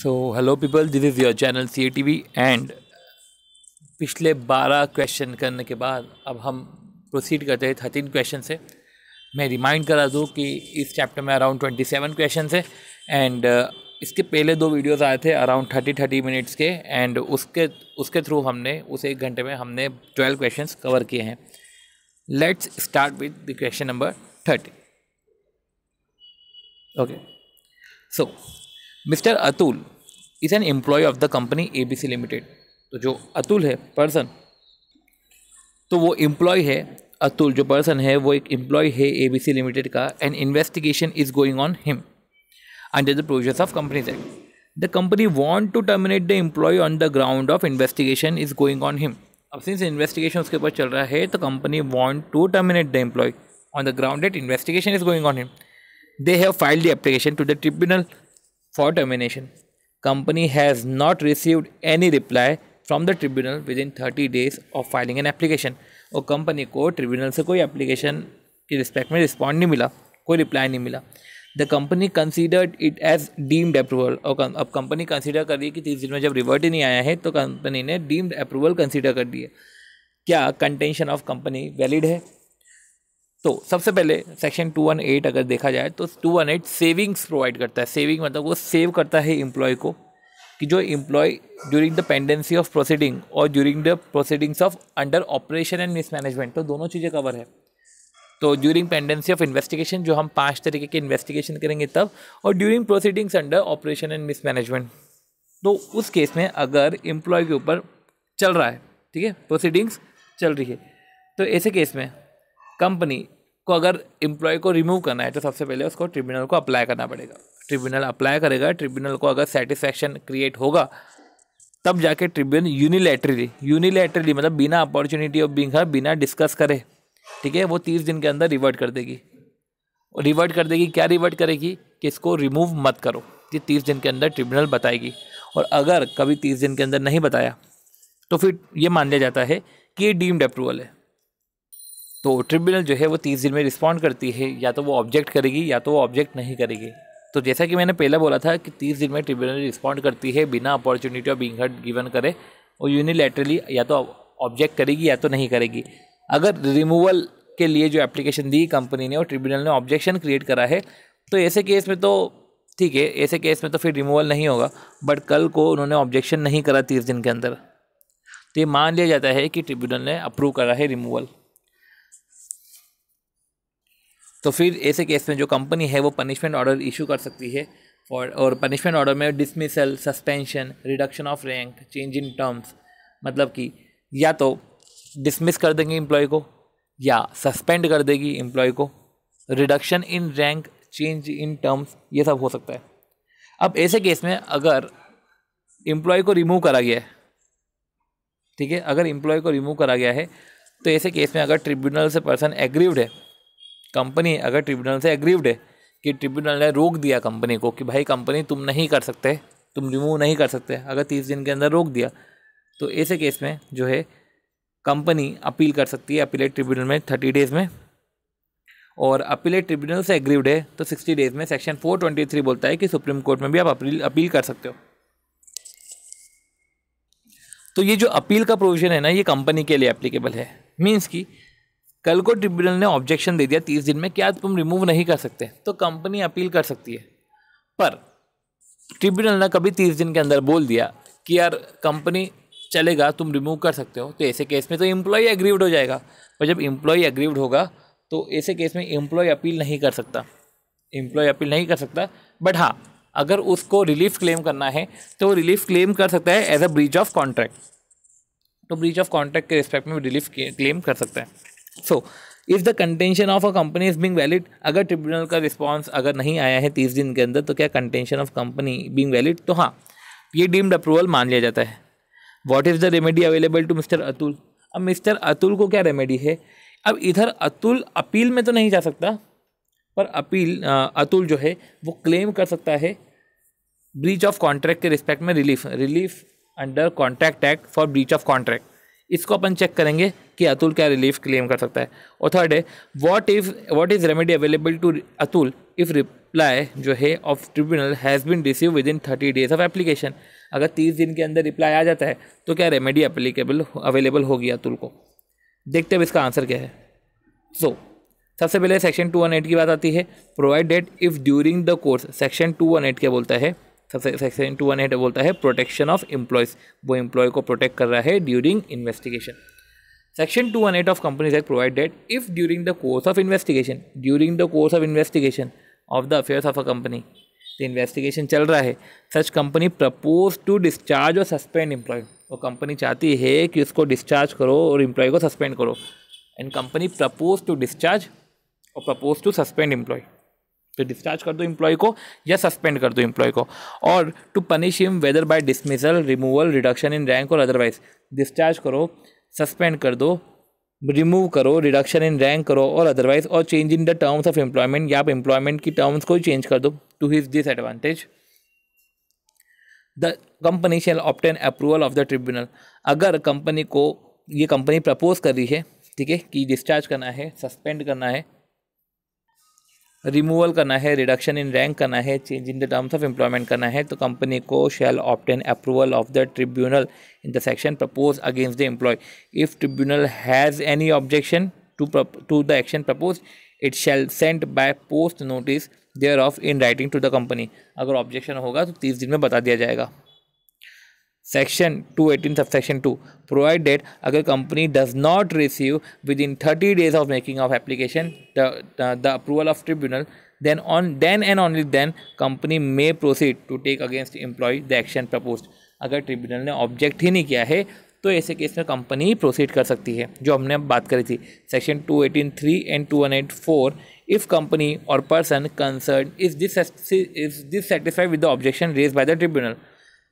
So hello people this is your channel C T V and पिछले बारह question करने के बाद अब हम प्रोसीड करते हैं थर्टीन क्वेश्चन से मैं रिमाइंड करा दूँ कि इस चैप्टर में अराउंड ट्वेंटी सेवन क्वेश्चन है एंड इसके पहले दो वीडियोस आए थे अराउंड थर्टी थर्टी मिनट्स के एंड उसके उसके थ्रू हमने उस एक घंटे में हमने ट्वेल्व क्वेश्चंस कवर किए हैं let's start with the question number thirty okay so mister Atul is an employ of the company A B C limited तो जो अतुल है पर्सन तो वो एम्प्लॉय है अतुल जो पर्सन है वो एक एम्प्लॉय है ए बी सी लिमिटेड का and investigation is going on him under the provision of company act the company want to terminate the employ on the ground of investigation is going on him अब since investigation उसके ऊपर चल रहा है तो company want to terminate the employ on the ground at investigation is going on him they have filed the application to the tribunal for termination company has not received any reply from the tribunal within thirty days of filing an application और company को tribunal से कोई application के respect में respond नहीं मिला कोई reply नहीं मिला the company considered it as deemed approval और अब कंपनी कंसिडर कर रही है कि तीस दिन में जब रिवर्ट ही नहीं आया है तो कंपनी ने डीम्ड अप्रूवल कंसिडर कर दिया क्या कंटेंशन ऑफ कंपनी वैलिड है तो सबसे पहले सेक्शन 218 अगर देखा जाए तो 218 सेविंग्स प्रोवाइड करता है सेविंग मतलब वो सेव करता है एम्प्लॉय को कि जो employ during the pendency of proceeding और during the proceedings of under oppression and mismanagement तो दोनों चीज़ें कवर है तो ड्यूरिंग पेंडेंसी ऑफ इन्वेस्टिगेशन जो हम पांच तरीके के इन्वेस्टिगेशन करेंगे तब और during proceedings under oppression and mismanagement तो उस केस में अगर एम्प्लॉय के ऊपर चल रहा है ठीक है प्रोसीडिंग्स चल रही है तो ऐसे केस में कंपनी को अगर एम्प्लॉय को रिमूव करना है तो सबसे पहले उसको ट्रिब्यूनल को अप्लाई करना पड़ेगा ट्रिब्यूनल अप्लाई करेगा ट्रिब्यूनल को अगर सेटिस्फैक्शन क्रिएट होगा तब जाके ट्रिब्यून यूनिलेटरली यूनिलेटरली मतलब बिना अपॉर्चुनिटी ऑफ बिंग हर बिना डिस्कस करे ठीक है वो तीस दिन के अंदर रिवर्ट कर देगी और रिवर्ट कर देगी क्या रिवर्ट करेगी कि इसको रिमूव मत करो ये तीस दिन के अंदर ट्रिब्यूनल बताएगी और अगर कभी तीस दिन के अंदर नहीं बताया तो फिर ये मान लिया जाता है कि ये डीम्ड अप्रूवल है तो ट्रिब्यूनल जो है वो तीस दिन में रिस्पॉन्ड करती है या तो वो ऑब्जेक्ट करेगी या तो वो ऑब्जेक्ट नहीं करेगी तो जैसा कि मैंने पहले बोला था कि तीस दिन में ट्रिब्यूनल रिस्पॉन्ड करती है बिना opportunity of being heard given करे वो यूनिलेटरली या तो ऑब्जेक्ट करेगी या तो नहीं करेगी अगर रिमूवल के लिए जो एप्लीकेशन दी कंपनी ने और ट्रिब्यूनल ने ऑब्जेक्शन क्रिएट करा है तो ऐसे केस में तो ठीक है ऐसे केस में तो फिर रिमूवल नहीं होगा बट कल को उन्होंने ऑब्जेक्शन नहीं करा तीस दिन के अंदर तो ये मान लिया जाता है कि ट्रिब्यूनल ने अप्रूव करा है रिमूवल तो फिर ऐसे केस में जो कंपनी है वो पनिशमेंट ऑर्डर इशू कर सकती है और और पनिशमेंट ऑर्डर में dismissal suspension reduction of rank change in terms मतलब कि या तो डिसमिस कर देंगे एम्प्लॉय को या सस्पेंड कर देगी एम्प्लॉय को reduction in rank change in terms ये सब हो सकता है अब ऐसे केस में अगर एम्प्लॉय को रिमूव करा गया है ठीक है अगर एम्प्लॉय को रिमूव करा गया है तो ऐसे केस में अगर ट्रिब्यूनल से पर्सन एग्रीव्ड है कंपनी अगर ट्रिब्यूनल से एग्रीव्ड है कि ट्रिब्यूनल ने रोक दिया कंपनी को कि भाई कंपनी तुम नहीं कर सकते तुम रिमूव नहीं कर सकते अगर तीस दिन के अंदर रोक दिया तो ऐसे केस में जो है कंपनी अपील कर सकती है अपीलेट ट्रिब्यूनल में थर्टी डेज़ में और अपीलेट ट्रिब्यूनल से एग्रीव्ड है तो सिक्सटी डेज़ में सेक्शन फोर ट्वेंटी थ्री बोलता है कि सुप्रीम कोर्ट में भी आप अपील अपील कर सकते हो तो ये जो अपील का प्रोविज़न है ना ये कंपनी के लिए एप्लीकेबल है मीन्स कि कल को ट्रिब्यूनल ने ऑब्जेक्शन दे दिया तीस दिन में क्या तुम रिमूव नहीं कर सकते तो कंपनी अपील कर सकती है पर ट्रिब्यूनल ने कभी तीस दिन के अंदर बोल दिया कि यार कंपनी चलेगा तुम रिमूव कर सकते हो तो ऐसे केस में तो एम्प्लॉय एग्रीव्ड हो जाएगा और जब एम्प्लॉय एग्रीव्ड होगा तो ऐसे केस में एम्प्लॉय अपील नहीं कर सकता एम्प्लॉय अपील नहीं कर सकता बट हाँ अगर उसको रिलीफ क्लेम करना है तो वो रिलीफ क्लेम कर सकता है as a breach of contract तो ब्रीच ऑफ कॉन्ट्रैक्ट के रिस्पेक्ट में रिलीफ क्लेम कर सकता है so if the contention of a company is being valid अगर ट्रिब्यूनल का रिस्पॉन्स अगर नहीं आया है तीस दिन के अंदर तो क्या contention of company being valid तो हाँ ये डीम्ड अप्रूवल मान लिया जाता है what is the remedy available to mister Atul अब मिस्टर अतुल को क्या रेमेडी है अब इधर अतुल अपील में तो नहीं जा सकता पर अपील अतुल जो है वो क्लेम कर सकता है ब्रीच ऑफ कॉन्ट्रैक्ट के रिस्पेक्ट में relief relief under contract act for breach of contract इसको अपन चेक करेंगे कि अतुल क्या रिलीफ क्लेम कर सकता है और थर्ड है what if what is remedy available to Atul if reply जो है of tribunal has been receive within thirty days of application अगर तीस दिन के अंदर रिप्लाई आ जाता है तो क्या रेमेडी अप्लीकेबल अवेलेबल होगी अतुल को देखते हैं इसका आंसर क्या है सो so, सबसे पहले सेक्शन टू वन एट की बात आती है provide that if during the course section two one eight क्या बोलता है सेक्शन टू वन एट बोलता है प्रोटेक्शन ऑफ एम्प्लॉयज़ वो एम्प्लॉय को प्रोटेक्ट कर रहा है during investigation section two one eight of companies act provide that if during the course of investigation during the course of investigation of the affairs of a company तो investigation चल रहा है such company propose to discharge और suspend employ वो company चाहती है कि उसको डिस्चार्ज करो और एम्प्लॉय को सस्पेंड करो and company propose to discharge और प्रपोज टू सस्पेंड एम्प्लॉय तो डिस्चार्ज कर दो इम्प्लॉय को या सस्पेंड कर दो एम्प्लॉय को और to punish him whether by dismissal removal reduction in rank और अदरवाइज डिस्चार्ज करो सस्पेंड कर दो रिमूव करो रिडक्शन इन रैंक करो और अदरवाइज और change in the terms of employment या आप एम्प्लॉयमेंट की टर्म्स को चेंज कर दो to his disadvantage the company shall obtain approval of the tribunal अगर कंपनी को ये कंपनी प्रपोज कर रही है ठीक है कि डिस्चार्ज करना है सस्पेंड करना है रिमूवल करना है रिडक्शन इन रैंक करना है change in the terms of employment करना है तो कंपनी को shall obtain approval of the tribunal in the section propose against the employee if tribunal has any objection to to the action propose it shall send by post notice thereof in writing to the company अगर objection होगा तो तीस दिन में बता दिया जाएगा section two eighteen subsection two डेट अगर company does not receive within thirty days of making of application the approval of tribunal then on then and only then company may proceed to take against employee the action propose अगर tribunal ने object ही नहीं किया है तो ऐसे case में company ही proceed कर सकती है जो हमने बात करी थी section two eighteen three and two one eight four if company और person concern is this is this satisfied with the objection raise by the tribunal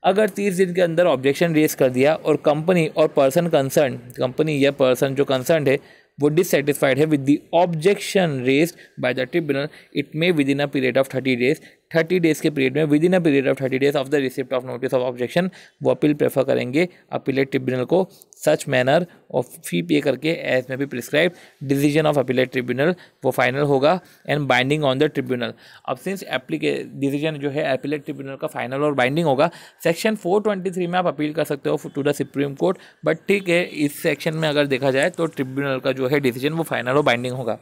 अगर तीस दिन के अंदर ऑब्जेक्शन रेस कर दिया और कंपनी और पर्सन कंसर्न कंपनी या पर्सन जो कंसर्न है वो डिससेटिस्फाइड है with the objection raised by the tribunal it may within a period of thirty days thirty days के पीरियड में within a period of thirty days of the receipt of notice of objection वो appeal prefer करेंगे appellate tribunal को such manner और फी पे करके as में भी prescribe decision of appellate tribunal वो फाइनल होगा and binding on the tribunal अब सिंस एप्लीके डिसीजन जो है अपीलेट ट्रिब्यूनल का फाइनल और बाइंडिंग होगा सेक्शन फोर ट्वेंटी थ्री में आप अपील कर सकते हो to the Supreme Court but ठीक है इस सेक्शन में अगर देखा जाए तो ट्रिब्यूनल का जो है डिसीजन वो फाइनल और बाइंडिंग होगा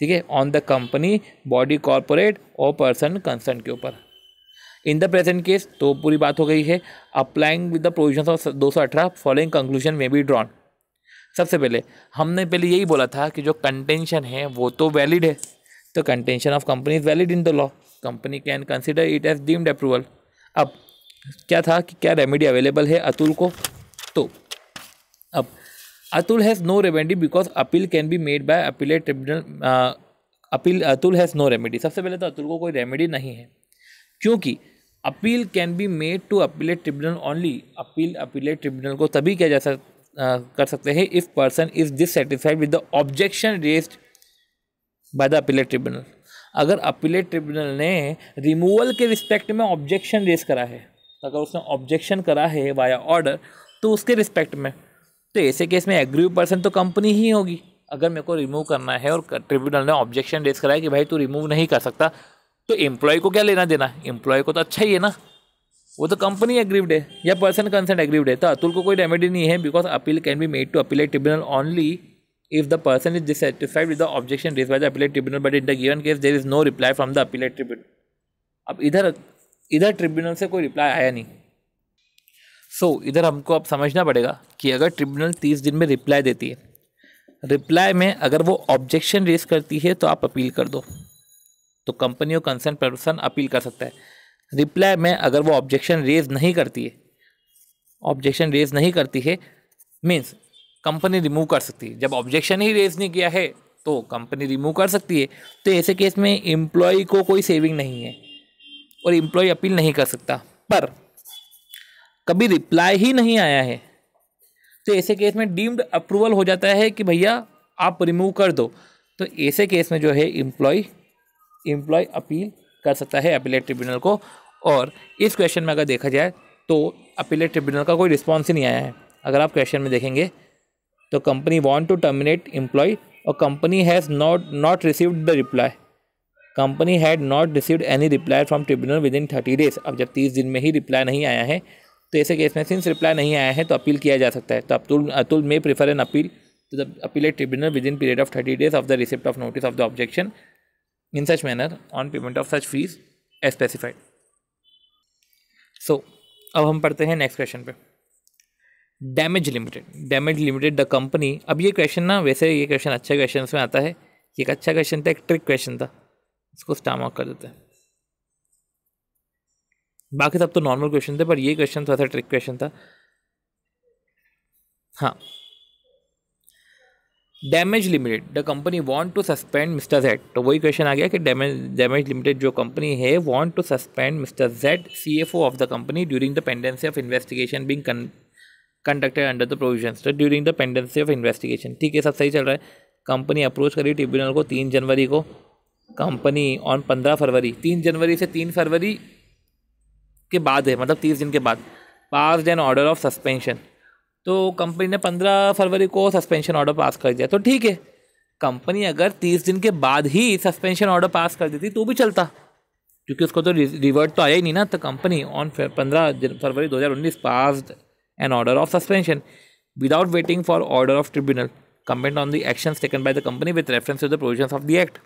ठीक है on the company body corporate और पर्सन कंसर्न के ऊपर इन द प्रेजेंट केस तो पूरी बात हो गई है applying with the provision of दो सौ अठारह following conclusion may be drawn सबसे पहले हमने पहले यही बोला था कि जो कंटेंशन है वो तो वैलिड है तो contention of company is valid in the law company can consider it as deemed approval अब क्या था कि क्या रेमेडी अवेलेबल है अतुल को तो Atul has no remedy because appeal can be made by appeal tribunal appeal Atul has no remedy सबसे पहले तो अतुल को कोई रेमेडी नहीं है क्योंकि appeal can be made to appellate tribunal only appeal appeal tribunal को तभी किया जा सक uh, कर सकते हैं if person is dissatisfied with the objection raised by the appellate tribunal अगर अपीलेट ट्रिब्यूनल ने रिमूवल के रिस्पेक्ट में ऑब्जेक्शन रेस करा है अगर उसने ऑब्जेक्शन करा है वाया ऑर्डर तो उसके रिस्पेक्ट में तो ऐसे केस में एग्री पर्सन तो कंपनी ही होगी अगर मेरे को रिमूव करना है और ट्रिब्यूनल ने ऑब्जेक्शन रेस कराया कि भाई तू रिमूव नहीं कर सकता तो एम्प्लॉय को क्या लेना देना एम्प्लॉय को तो अच्छा ही है ना वो तो कंपनी एग्रीव्ड है या पर्सन कंसर्न एग्रीव्ड है तो अतुल को कोई रेमेडी नहीं है because appeal can be made to appellate tribunal only if the person is dissatisfied with the objection raised by the appellate tribunal but in the given case there is no reply from the appellate tribunal अब इधर इधर tribunal से कोई reply आया नहीं सो so, इधर हमको अब समझना पड़ेगा कि अगर ट्रिब्यूनल तीस दिन में रिप्लाई देती है रिप्लाई में अगर वो ऑब्जेक्शन रेज करती है तो आप अपील कर दो तो कंपनी और कंसर्न पर्सन अपील कर सकता है रिप्लाई में अगर वो ऑब्जेक्शन रेज नहीं करती है ऑब्जेक्शन रेज नहीं करती है मीन्स कंपनी रिमूव कर सकती है जब ऑब्जेक्शन ही रेज नहीं किया है तो कंपनी रिमूव कर सकती है तो ऐसे केस में एम्प्लॉय को कोई सेविंग नहीं है और एम्प्लॉय अपील नहीं कर सकता पर कभी रिप्लाई ही नहीं आया है तो ऐसे केस में डीम्ड अप्रूवल हो जाता है कि भैया आप रिमूव कर दो तो ऐसे केस में जो है इम्प्लॉय एम्प्लॉय अपील कर सकता है अपीलेट ट्रिब्यूनल को और इस क्वेश्चन में अगर देखा जाए तो अपीलेट ट्रिब्यूनल का कोई रिस्पॉन्स ही नहीं आया है अगर आप क्वेश्चन में देखेंगे तो company want to terminate employee और company has not not received the reply company had not received any reply from tribunal within thirty days अब जब तीस दिन में ही रिप्लाई नहीं आया है तो ऐसे केस में सिंस रिप्लाई नहीं आया है तो अपील किया जा सकता है तो Atul Atul may prefer an appeal to the appellate tribunal within period of thirty days of the receipt of notice of the objection in such manner on payment of such fees as specified so अब हम पढ़ते हैं next question पे Damage Limited Damage Limited the company अब ये question ना वैसे ये क्वेश्चन अच्छे क्वेश्चन में आता है एक अच्छा क्वेश्चन था एक ट्रिक क्वेश्चन था इसको स्टाम कर देते हैं बाकी सब तो नॉर्मल क्वेश्चन थे पर ये क्वेश्चन थोड़ा सा ट्रिक क्वेश्चन था हाँ Damage Limited the company want to suspend mister Z तो वही क्वेश्चन आ गया कि डैमेज डैमेज लिमिटेड जो कंपनी है want to suspend mister Z CFO of the company during the pendency of investigation being conducted under the provision तो during the pendency of investigation ठीक है सब सही चल रहा है कंपनी अप्रोच करी ट्रिब्यूनल को तीन जनवरी को कंपनी ऑन पंद्रह फरवरी तीन जनवरी से तीन फरवरी के बाद है मतलब तीस दिन के बाद pass an order of suspension तो कंपनी ने पंद्रह फरवरी को सस्पेंशन ऑर्डर पास कर दिया तो ठीक है कंपनी अगर तीस दिन के बाद ही सस्पेंशन ऑर्डर पास कर देती तो भी चलता क्योंकि उसको तो रिवर्ट तो आया ही नहीं ना तो कंपनी ऑन पंद्रह फरवरी दो हज़ार उन्नीस pass an order of suspension without waiting for order of tribunal comment on the action taken by the company with reference to the provision of the act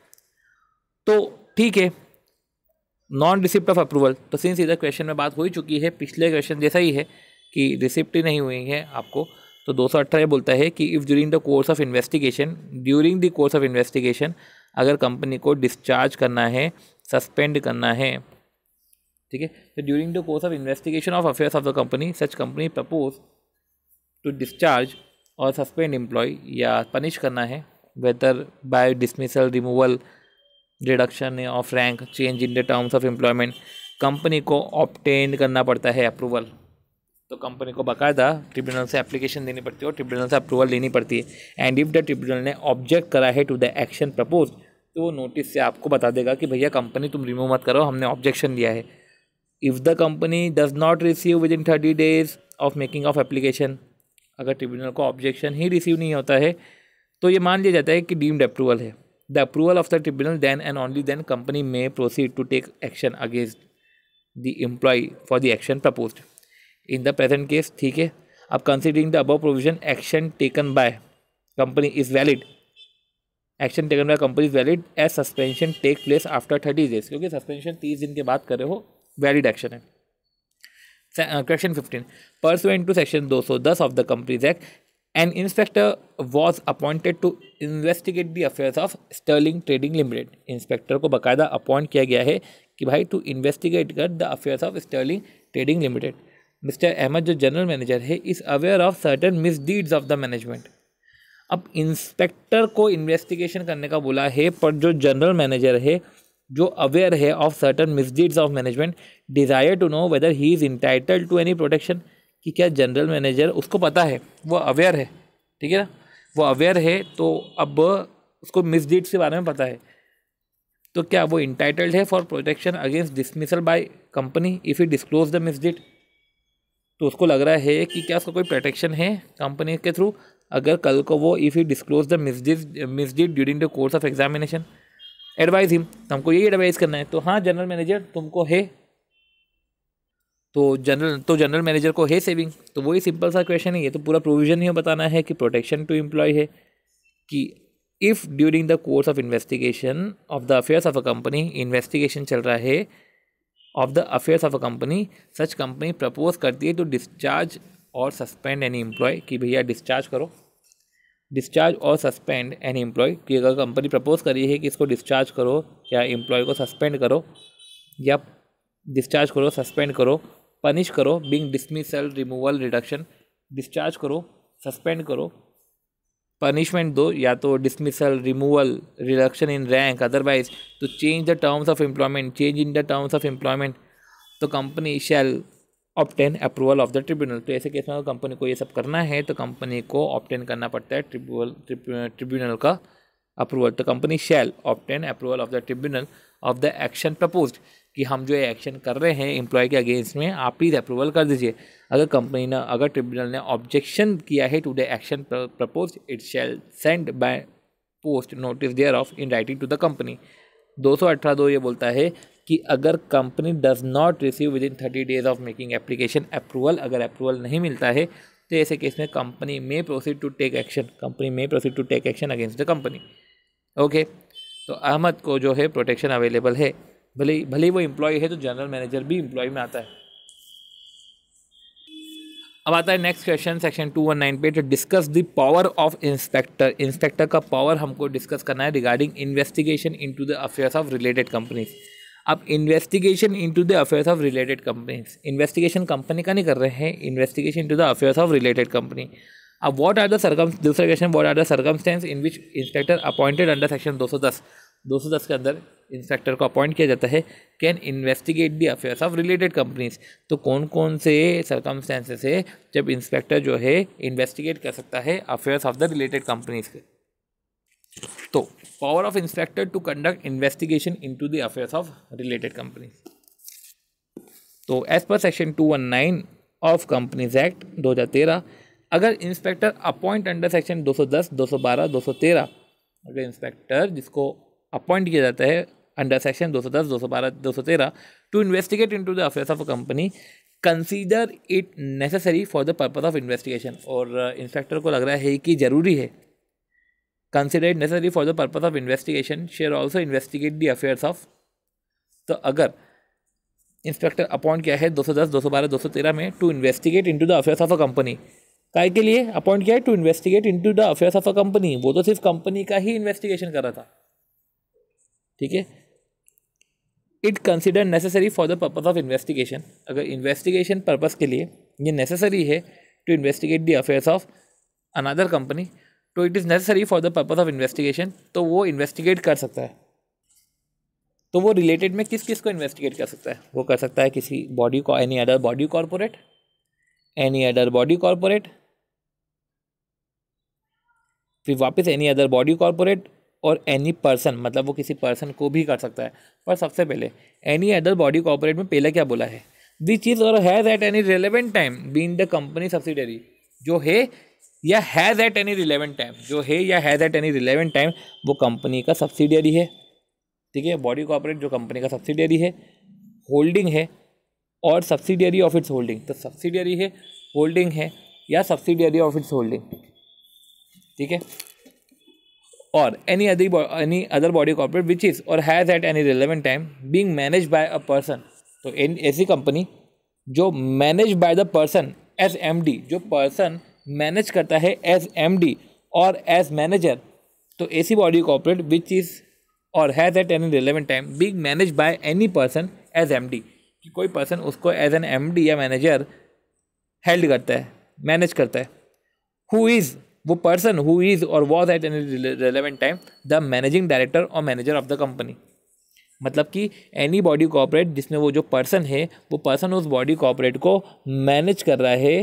तो ठीक है नॉन रिसिप्ट ऑफ अप्रूवल तो since इधर question में बात हो ही चुकी है पिछले क्वेश्चन जैसा ही है कि रिसिप्ट ही नहीं हुई है आपको तो दो सौ अठारह बोलता है कि if during the course of investigation during the course of investigation अगर कंपनी को डिस्चार्ज करना है सस्पेंड करना है ठीक है तो during the course of investigation of affairs of the company such company propose to discharge और सस्पेंड एम्प्लॉय या पनिश करना है whether by dismissal removal reduction of rank change in the terms of employment company को obtain करना पड़ता है approval तो company को बाकायदा ट्रिब्यूनल से एप्लीकेशन देनी पड़ती है और ट्रिब्यूनल से अप्रूवल लेनी पड़ती है एंड इफ द ट्रिब्यूनल ने ऑब्जेक्ट करा है टू द एक्शन प्रपोज तो वो नोटिस से आपको बता देगा कि भैया कंपनी तुम रिमूव मत करो हमने ऑब्जेक्शन दिया है if the company does not receive within thirty days of making of application अगर ट्रिब्यूनल को ऑब्जेक्शन ही रिसीव नहीं होता है तो ये मान लिया जाता है कि डीम्ड अप्रूवल है the approval of the tribunal then and only then company may proceed to take action against the employee for the action proposed in the present case ठीक है अब considering the above provision action taken by company is valid action taken by company is valid as suspension take place after thirty days क्योंकि suspension तीस दिन के बाद कर रहे हो वैलिड एक्शन है section fifteen pursuant to section दो सौ दस of the companies Act an inspector was appointed to investigate the affairs of Sterling Trading Limited inspector को बाकायदा अपॉइंट किया गया है कि भाई टू इन्वेस्टिगेट कर the affairs of Sterling Trading limited mister Ahmad जो जनरल मैनेजर है is aware of certain misdeeds of the management अब इंस्पेक्टर को इन्वेस्टिगेशन करने का बोला है पर जो जनरल मैनेजर है जो अवेयर है of certain misdeeds of management desire to know whether he is entitle to any protection कि क्या जनरल मैनेजर उसको पता है वो अवेयर है ठीक है ना वो अवेयर है तो अब उसको मिसडीड्स के बारे में पता है तो क्या वो इंटाइटल्ड है for protection against dismissal by company if you disclose the misdeed तो उसको लग रहा है कि क्या उसका कोई प्रोटेक्शन है कंपनी के थ्रू अगर कल को वो if you disclose the misdeed misdeed during the course of examination advise him हमको यही एडवाइज़ करना है तो हाँ जनरल मैनेजर तुमको है तो जनरल तो जनरल मैनेजर को है सेविंग तो वही सिंपल सा क्वेश्चन है ये तो पूरा प्रोविजन ही बताना है कि प्रोटेक्शन टू एम्प्लॉय है कि if during the course of investigation of the affairs of a company investigation चल रहा है of the affairs of a company such company propose करती है टू तो डिस्चार्ज और सस्पेंड एनी एम्प्लॉय कि भैया डिस्चार्ज करो डिस्चार्ज और सस्पेंड एनी एम्प्लॉय कि अगर कंपनी प्रपोज करी है कि इसको डिस्चार्ज करो या एम्प्लॉय को सस्पेंड करो या डिस्चार्ज करो सस्पेंड करो पनिश करो being dismissal removal reduction discharge करो सस्पेंड करो पनिशमेंट दो या तो dismissal removal reduction in rank otherwise तो change the terms of employment change in the terms of employment तो company shall obtain approval of the tribunal तो ऐसे case में कंपनी को ये सब करना है तो कंपनी को ऑप्टेन करना पड़ता है ट्रिब्यूल ट्रिब्यूनल का अप्रूवल तो company shall obtain approval of the tribunal of the action proposed कि हम जो एक्शन कर रहे हैं एम्प्लॉय के अगेंस्ट में आप प्लीज़ अप्रूवल कर दीजिए अगर कंपनी ने अगर ट्रिब्यूनल ने ऑब्जेक्शन किया है to the action propose it shall send by post notice thereof in writing to the company दो सौ अठारह दो ये बोलता है कि अगर company does not receive within thirty days of making application approval अगर अप्रूवल नहीं मिलता है तो ऐसे केस में company may proceed to take action company may proceed to take action against the company okay तो अहमद को जो है प्रोटेक्शन अवेलेबल है भले भले वो एम्प्लॉय है तो जनरल मैनेजर भी एम्प्लॉय में आता है अब आता है next question section two one nine पे to discuss the power of inspector inspector का पावर हमको डिस्कस करना है regarding investigation into the affairs of related companies अब investigation into the affairs of related companies investigation company का नहीं कर रहे हैं investigation into the affairs of related company अब व्हाट आर द सरकम दूसरा question what are the circumstances in which inspector appointed under section दो सौ के अंदर इंस्पेक्टर को अपॉइंट किया जाता है can investigate the affairs of related companies तो कौन कौन से सरकमस्टेंसेस है जब इंस्पेक्टर जो है इन्वेस्टिगेट कर सकता है affairs of the related companies के तो power of inspector to conduct investigation in the affairs of related companies तो as per section two one nine of companies act दो हज़ार तेरह अगर इंस्पेक्टर अपॉइंट अंडर सेक्शन दो सौ दस दो सौ बारह दो सौ तेरह अगर इंस्पेक्टर जिसको अपॉइंट किया जाता है under section 210, 212, 213 to investigate into the affairs of a company consider it necessary for the purpose of investigation और इंस्पेक्टर uh, को लग रहा है कि ज़रूरी है consider it necessary for the purpose of investigation shall also investigate the affairs of तो अगर इंस्पेक्टर अपॉइंट किया है 210, 212, 213 में to investigate into the affairs of a company काय के लिए अपॉइंट किया है to investigate into the affairs of a company वो तो सिर्फ कंपनी का ही इन्वेस्टिगेशन कर रहा था ठीक है it consider necessary for the purpose of investigation अगर इन्वेस्टिगेशन पर्पज़ के लिए ये नेसेसरी है to investigate the affairs of another company तो it is necessary for the purpose of investigation तो वो इन्वेस्टिगेट कर सकता है तो वो रिलेटेड में किस किस को इन्वेस्टिगेट कर सकता है वो कर सकता है किसी बॉडी को any other body corporate any other body corporate फिर वापस एनी अदर बॉडी कॉरपोरेट और एनी पर्सन मतलब वो किसी पर्सन को भी कर सकता है पर सबसे पहले एनी अदर बॉडी कॉपरेट में पहले क्या बोला है दिस चीज़ और has at any relevant time been the company subsidiary जो है या has at any relevant time जो है या has at any relevant time वो कंपनी का सब्सिडियरी है ठीक है बॉडी कॉपरेट जो कंपनी का सब्सिडियरी है होल्डिंग है और सब्सिडियरी ऑफ इट्स होल्डिंग तो सब्सिडियरी है होल्डिंग है या सब्सिडियरी ऑफ इट्स होल्डिंग ठीक है or any other any other body corporate which is or has at any relevant time being managed by a person तो इन ऐसी कंपनी जो manage by the person as M D जो person manage करता है as M D और as manager तो ऐसी body corporate which is or has at any relevant time being manage by any person as M D कि कोई person उसको as an M D या मैनेजर हेल्ड करता है मैनेज करता है हु इज़ वो person who is or was at any relevant time the managing director or manager of the company मतलब कि एनी बॉडी कॉपरेट जिसमें वो जो पर्सन है वो पर्सन उस बॉडी कॉपरेट को मैनेज कर रहा है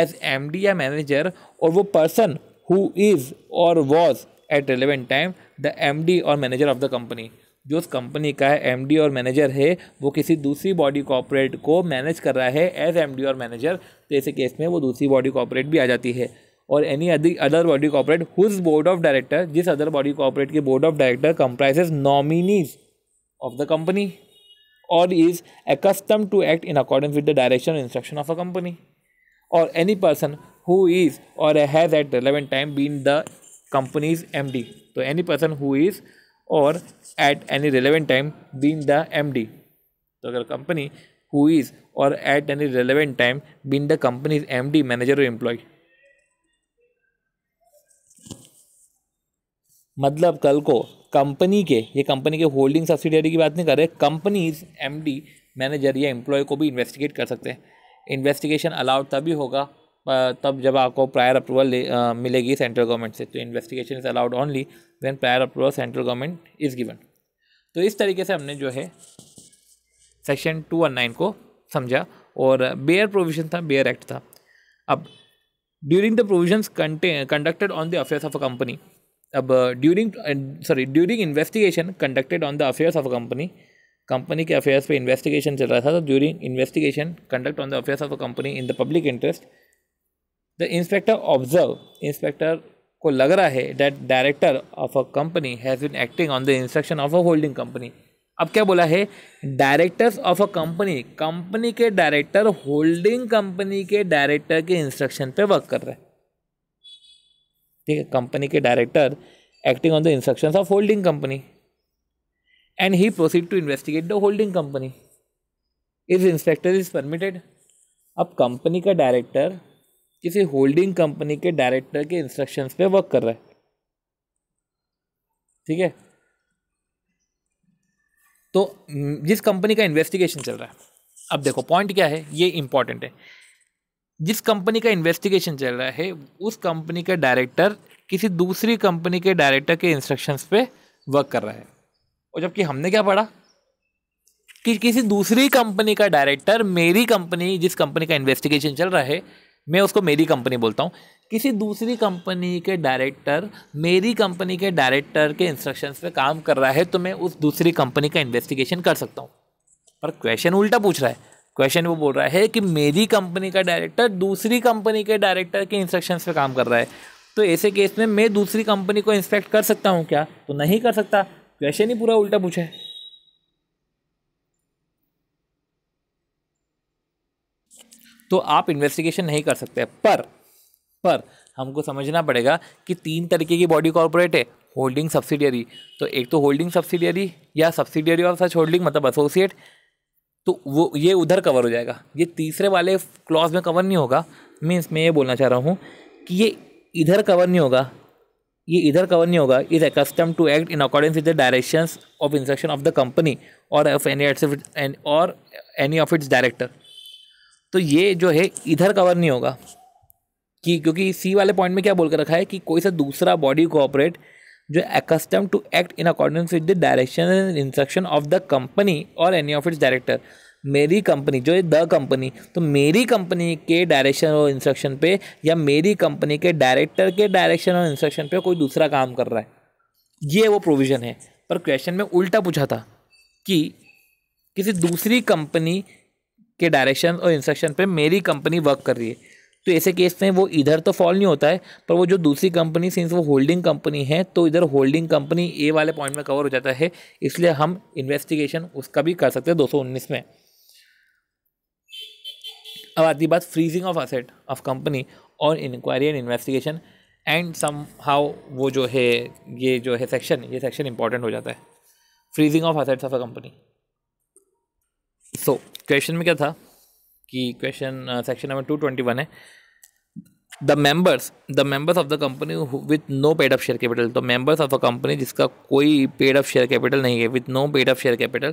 एज एम डी या मैनेजर और वो person who is or was at relevant time the M D और मैनेजर ऑफ द कंपनी जो उस कंपनी का है एम और मैनेजर है वो किसी दूसरी बॉडी कॉपरेट को मैनेज कर रहा है एज एम डी और मैनेजर तो ऐसे केस में वो दूसरी बॉडी कॉपरेट भी आ जाती है or any other body corporate whose board of director this other body corporate के board of director comprises nominees of the company or is accustomed to act in accordance with the direction instruction of a company or any person who is or has at relevant time been the company's md so any person who is or at any relevant time been the md so अगर company who is or at any relevant time been the company's md manager or employee मतलब कल को company के ये company के holding subsidiary की बात नहीं कर रहे कंपनीज एम डी मैनेजर या एम्प्लॉय को भी इन्वेस्टिगेट कर सकते हैं इन्वेस्टिगेशन अलाउड तभी होगा तब जब आपको प्रायर अप्रूवल मिलेगी सेंट्रल गवर्नमेंट से तो investigation is allowed only then prior approval central government is given तो इस तरीके से हमने जो है सेक्शन टू वन नाइन को समझा और बेयर प्रोविजन था बेयर एक्ट था अब during the provision conducted on the affairs of a company अब during sorry during investigation conducted on the affairs of a company company के अफेयर्स पे investigation चल रहा था तो during investigation conduct on the affairs of a company in the public interest the inspector observe inspector को लग रहा है that director of a company has bin acting on the instruction of a holding company अब क्या बोला है directors of a company company के director holding company के डायरेक्टर के इंस्ट्रक्शन पे वर्क कर रहे हैं ठीक है कंपनी के director acting on the instruction of holding company and he proceed to investigate the holding company is inspector is permitted अब कंपनी का डायरेक्टर किसी होल्डिंग कंपनी के डायरेक्टर के इंस्ट्रक्शंस पे वर्क कर रहा है ठीक है तो जिस कंपनी का इन्वेस्टिगेशन चल रहा है अब देखो पॉइंट क्या है ये इंपॉर्टेंट है जिस कंपनी का इन्वेस्टिगेशन चल रहा है उस कंपनी का डायरेक्टर किसी दूसरी कंपनी के डायरेक्टर के इंस्ट्रक्शंस पे वर्क कर रहा है और जबकि हमने क्या पढ़ा कि किसी दूसरी कंपनी का डायरेक्टर मेरी कंपनी जिस कंपनी का इन्वेस्टिगेशन चल रहा है मैं उसको मेरी कंपनी बोलता हूँ किसी दूसरी कंपनी के डायरेक्टर मेरी कंपनी के डायरेक्टर के इंस्ट्रक्शंस पे काम कर रहा है तो मैं उस दूसरी कंपनी का इन्वेस्टिगेशन कर सकता हूँ पर क्वेश्चन उल्टा पूछ रहा है क्वेश्चन वो बोल रहा है कि मेरी कंपनी का डायरेक्टर दूसरी कंपनी के डायरेक्टर के इंस्ट्रक्शंस पे काम कर रहा है तो ऐसे केस में मैं दूसरी कंपनी को इंस्पेक्ट कर सकता हूँ क्या तो नहीं कर सकता क्वेश्चन ही पूरा उल्टा पूछा है तो आप इन्वेस्टिगेशन नहीं कर सकते पर पर हमको समझना पड़ेगा कि तीन तरीके की बॉडी कॉर्पोरेट है होल्डिंग सब्सिडियरी तो एक तो होल्डिंग सब्सिडियरी या सब्सिडियरी ऑफ सच होल्डिंग मतलब एसोसिएट तो वो ये उधर कवर हो जाएगा ये तीसरे वाले क्लॉज में कवर नहीं होगा मैं इसमें ये बोलना चाह रहा हूँ कि ये इधर कवर नहीं होगा ये इधर कवर नहीं होगा is accustomed to act in according with the direction of instruction of the company or of any or any of its director तो ये जो है इधर कवर नहीं होगा कि क्योंकि सी वाले पॉइंट में क्या बोल कर रखा है कि कोई सा दूसरा बॉडी कोऑपरेट जो accustomed to act in according with the direction and instruction of the company और एनी ऑफ इट्स डायरेक्टर मेरी कंपनी जो द कंपनी तो मेरी कंपनी के डायरेक्शन और इंस्ट्रक्शन पे या मेरी कंपनी के डायरेक्टर के डायरेक्शन और इंस्ट्रक्शन पे कोई दूसरा काम कर रहा है ये वो प्रोविज़न है पर क्वेश्चन में उल्टा पूछा था कि किसी दूसरी कंपनी के डायरेक्शन और इंस्ट्रक्शन पे मेरी कंपनी वर्क कर रही है तो ऐसे केस में वो इधर तो फॉल नहीं होता है पर वो जो दूसरी कंपनी सिंस वो होल्डिंग कंपनी है तो इधर होल्डिंग कंपनी ए वाले पॉइंट में कवर हो जाता है इसलिए हम इन्वेस्टिगेशन उसका भी कर सकते हैं दो में अब आती बात freezing of asset of company और inquiry and investigation and somehow वो जो है ये जो है सेक्शन ये सेक्शन इंपॉर्टेंट हो जाता है freezing of assets of a company so question में क्या था कि question section number two twenty one है the members the members of the company with no paid of share capital तो मेंबर्स ऑफ अ कंपनी जिसका कोई paid of share capital नहीं है with no paid of share capital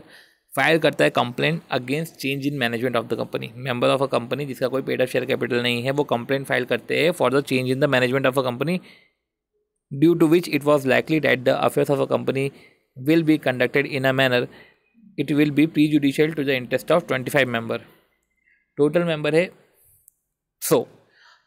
file करता है complaint against change in management of the company member of a company जिसका कोई paid of share capital नहीं है वो कंप्लेंट फाइल करते हैं for the change in the management of a company due to which it was likely that the affairs of a company will be conducted in a manner it will be prejudicial to the interest of twenty five member total member है so so,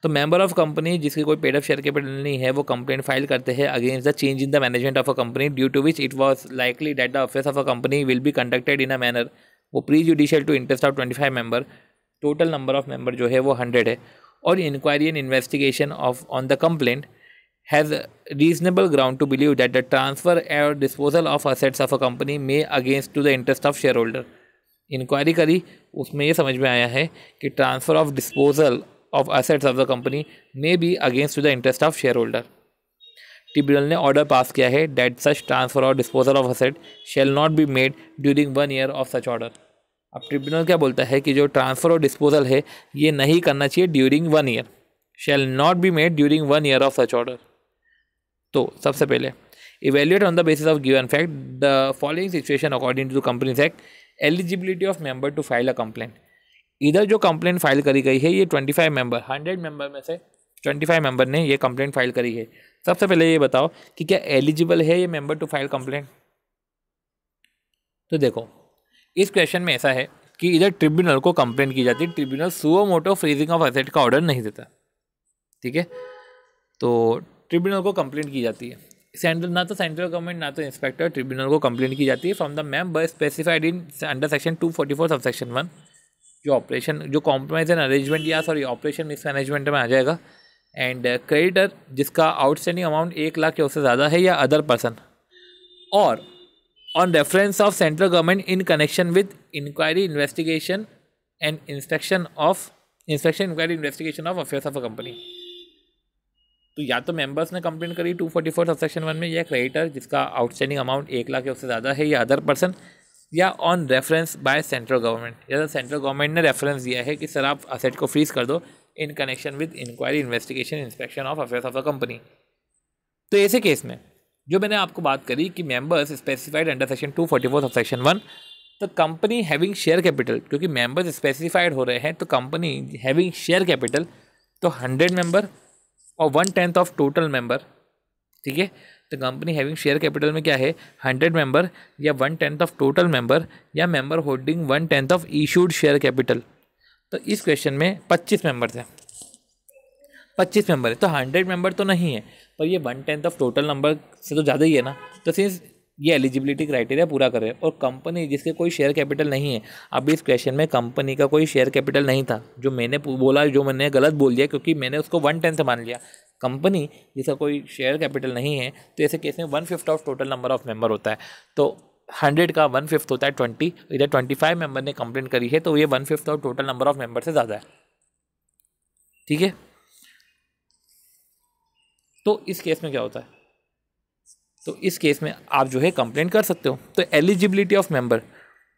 तो member of company जिसकी कोई paid of share capital नहीं है वो complaint file करते हैं against the change in the management of a company due to which it was likely that the office of a company will be conducted in a manner वो prejudicial to interest of twenty five member total number of member जो है वो hundred है और inquiry and investigation of on the complaint has reasonable ground to believe that the transfer or disposal of assets of a company may against to the interest of share shareholder inquiry करी उसमें ये समझ में आया है कि transfer of disposal of assets of the company may be against the interest of share shareholder tribunal ने order pass किया है that such transfer or disposal of asset shall not be made during one year of such order अब tribunal क्या बोलता है कि जो transfer or disposal है ये नहीं करना चाहिए during one year shall not be made during one year of such order तो सबसे पहले evaluate on the basis of given fact the following situation according to the companies act eligibility of member to file a complaint इधर जो complaint file करी गई है ये twenty five member hundred member में से ट्वेंटी फाइव मेम्बर ने ये कंप्लेंट फाइल करी है सबसे पहले ये बताओ कि क्या एलिजिबल है ये मेम्बर टू फाइल कंप्लेंट तो देखो इस क्वेश्चन में ऐसा है कि इधर ट्रिब्यूनल को कंप्लेंट की जाती है tribunal suo motu freezing of asset का ऑर्डर नहीं देता ठीक है तो ट्रिब्यूनल को कंप्लेंट की जाती है सेंट्रल ना तो सेंट्रल गवर्नमेंट ना तो इंस्पेक्टर ट्रिब्यूनल को कंप्लेंट की जाती है from the member specified in under section two forty four sub section one जो ऑपरेशन जो कॉम्प्रोमाइज एंड अरेंजमेंट या सॉरी ऑपरेशन मिसमैनेजमेंट में आ जाएगा एंड क्रेडिटर uh, जिसका आउटस्टैंडिंग अमाउंट एक लाख या उससे ज़्यादा है या other person or on reference of central government in connection with inquiry investigation and inspection of inspection inquiry investigation of affairs of a company तो या तो मेंबर्स ने कंप्लेंट करी two forty four subsection one में या creditor जिसका outstanding amount एक लाख या उससे ज़्यादा है या अदर पर्सन या on reference by central government जैसे सेंट्रल गवर्नमेंट ने रेफरेंस दिया है कि सर आप असेट को फ्रीज कर दो in connection with inquiry investigation inspection of affairs of a company तो ऐसे केस में जो मैंने आपको बात करी कि members specified under section two forty four section one the company having share capital क्योंकि मेंबर्स स्पेसिफाइड हो रहे हैं तो कंपनी हैविंग शेयर कैपिटल तो हंड्रेड मेंबर और one tenth of total member ठीक है the company having share capital में क्या है हंड्रेड मेंबर या one tenth of total member या member holding one tenth of issued share capital तो इस क्वेश्चन में पच्चीस मेंबर हैं पच्चीस मेंबर है तो हंड्रेड मेंबर तो नहीं है पर ये one tenth of total number से तो ज़्यादा ही है ना तो सिंस ये एलिजिबिलिटी क्राइटेरिया पूरा करे और कंपनी जिसके कोई शेयर कैपिटल नहीं है अभी इस क्वेश्चन में कंपनी का कोई शेयर कैपिटल नहीं था जो मैंने बोला जो मैंने गलत बोल दिया क्योंकि मैंने उसको वन टेंथ मान लिया कंपनी जिसका कोई शेयर कैपिटल नहीं है तो ऐसे केस में one fifth of total number of member होता है तो हंड्रेड का वन फिफ्थ होता है ट्वेंटी इधर ट्वेंटी फाइव मेंबर ने कंप्लेंट करी है तो ये one fifth of total number of member से ज़्यादा है ठीक है तो इस केस में क्या होता है तो इस केस में आप जो है कंप्लेंट कर सकते हो तो एलिजिबिलिटी ऑफ मेंबर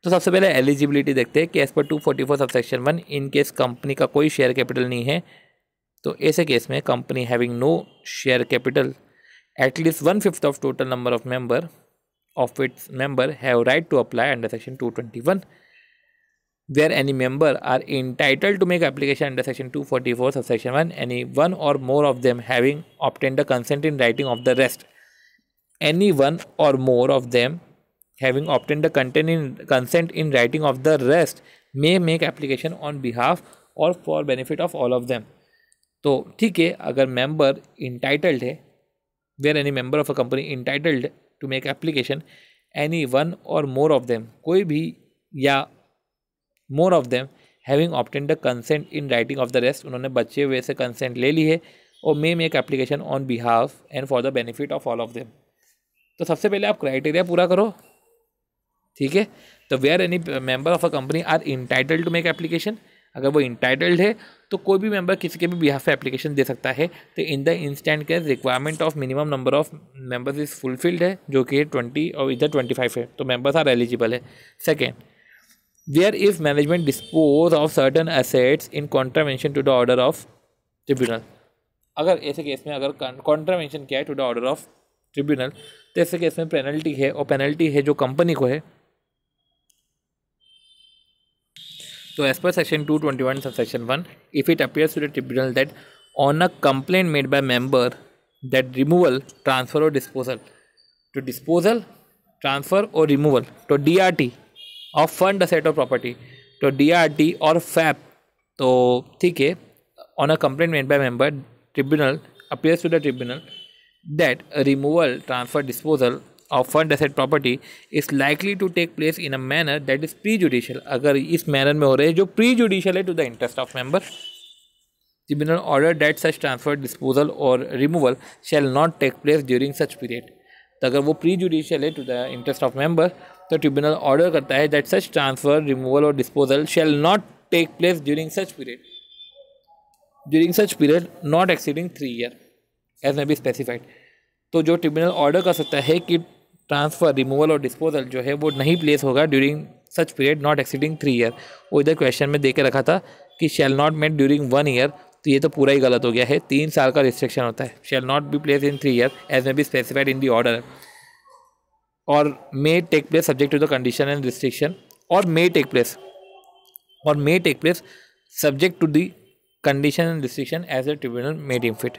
तो सबसे पहले एलिजिबिलिटी देखते हैं कि as per two forty four subsection one in case company का कोई शेयर कैपिटल नहीं है तो ऐसे केस में company having no share capital at least one fifth of total number of member of its member have right to apply under section two twenty one where any member are entitled to make application under section two forty four sub section one any one or more of them having obtained the consent in writing of the rest any one or more of them having obtained the content in consent in writing of the rest may make application on behalf or for benefit of all of them तो ठीक है अगर member entitled है where any member of a company entitled to make application any one or more of them कोई भी या more of them having obtained the consent in writing of the rest उन्होंने बच्चे हुए से कंसेंट ले ली है और may make application on behalf and for the benefit of all of them तो सबसे पहले आप क्राइटेरिया पूरा करो ठीक है तो where any member of a company are entitled to make application अगर वो इंटाइटल्ड है तो कोई भी मेंबर किसी के भी बिहाफ पे एप्लीकेशन दे सकता है तो in the instant case requirement of minimum number of members is fulfilled है जो कि ट्वेंटी और इधर ट्वेंटी फाइव है तो मेंबर्स आर एलिजिबल है second where is management dispose of certain assets in contravention to the order of tribunal अगर ऐसे केस में अगर कॉन्ट्रावेंशन किया है to the order of tribunal तो ऐसे केस में पेनल्टी है और पेनल्टी है जो कंपनी को है तो as per section two twenty one section one if it appears to the tribunal that on a complaint made by member that removal transfer or disposal to disposal transfer or removal तो DRT are of fund set of property तो DRT और FAP तो ठीक है on a complain made by member tribunal appears to the tribunal that removal transfer disposal of fund asset property is likely to take place in a manner that is prejudicial अगर इस manner में हो रहे हैं जो prejudicial है to the interest of member tribunal order that such transfer disposal or removal shall not take place during such period तो अगर वो प्री जुडिशियल है to the interest of member तो ट्रिब्यूनल ऑर्डर करता है that such transfer removal or disposal shall not take place during such period during such period not exceeding three year as may be specified तो जो tribunal order कर सकता है कि transfer removal or disposal जो है वो नहीं प्लेस होगा during such period not exceeding three year वो इधर क्वेश्चन में दे के रखा था कि shall not made during one year तो ये तो पूरा ही गलत हो गया है तीन साल का रिस्ट्रिक्शन होता है shall not be place in three year as may be specified in the order or may take place subject to the condition and restriction or may take place or may take place subject to the condition and restriction as a tribunal made in fit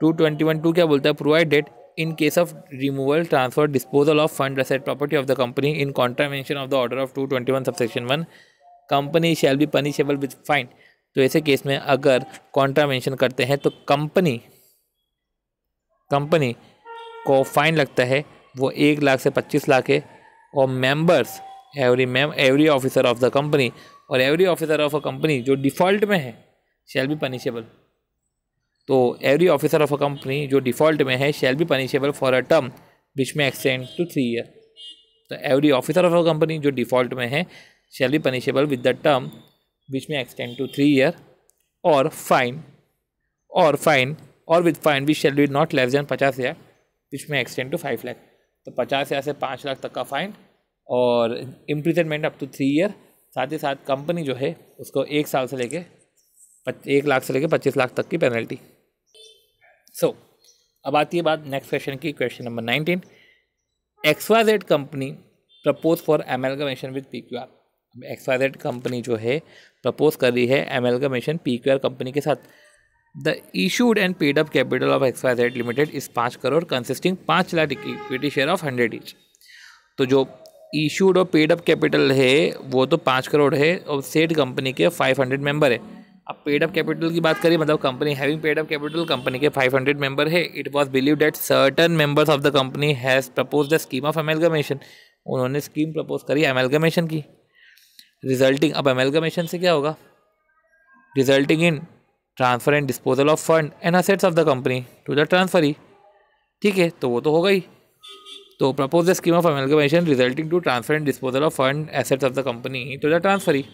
two twenty one two क्या बोलता है provide that in case of removal transfer disposal of fund asset property of the company in contravention of the order of two twenty one subsection one company shall be punishable with fine तो ऐसे case में अगर contravention करते हैं तो company company को fine लगता है वो एक लाख से पच्चीस लाख है और members every ma'am every officer of the company और every officer of a company जो डिफॉल्ट में है शैल बी पनिशेबल तो every officer of a company जो डिफ़ॉल्ट में है shall be punishable for a term which may extend to three year तो every officer of a company जो default में है shall be punishable with the term which may extend to three year और fine और fine और with fine which shall be not less than पचास हज़ार विच may extend to five lakh तो पचास हज़ार से पाँच लाख तक का फाइन और imprisonment up to three year साथ ही साथ कंपनी जो है उसको एक साल से लेके एक लाख से लेके पच्चीस लाख तक की पेनल्टी सो so, अब आती है बात नेक्स्ट क्वेश्चन की question number nineteen Y Z company propose for amalgamation with P Q R Y Z company जो है प्रपोज कर रही है amalgamation P Q R company के साथ the issued and paid up capital of Z limited is पाँच crore consisting पाँच lakh equity share of hundred each तो जो इशूड और पेड अप कैपिटल है वो तो पाँच करोड़ है और सेट कंपनी के फाइव हंड्रेड मेम्बर है अब पेड अप कैपिटल की बात करें मतलब company having paid up capital company के 500 हंड्रेड मेंबर है it was believe that certain members of the company has propose the scheme of amalgamation उन्होंने स्कीम प्रपोज करी एमेलगमेशन की रिजल्टिंग अब एमेलगमेशन से क्या होगा resulting in transfer and disposal of fund and assets of the company to the transferee ठीक है तो वो तो हो गई तो propose the scheme of amalgamation resulting to transfer and disposal of fund assets of the company to the transferee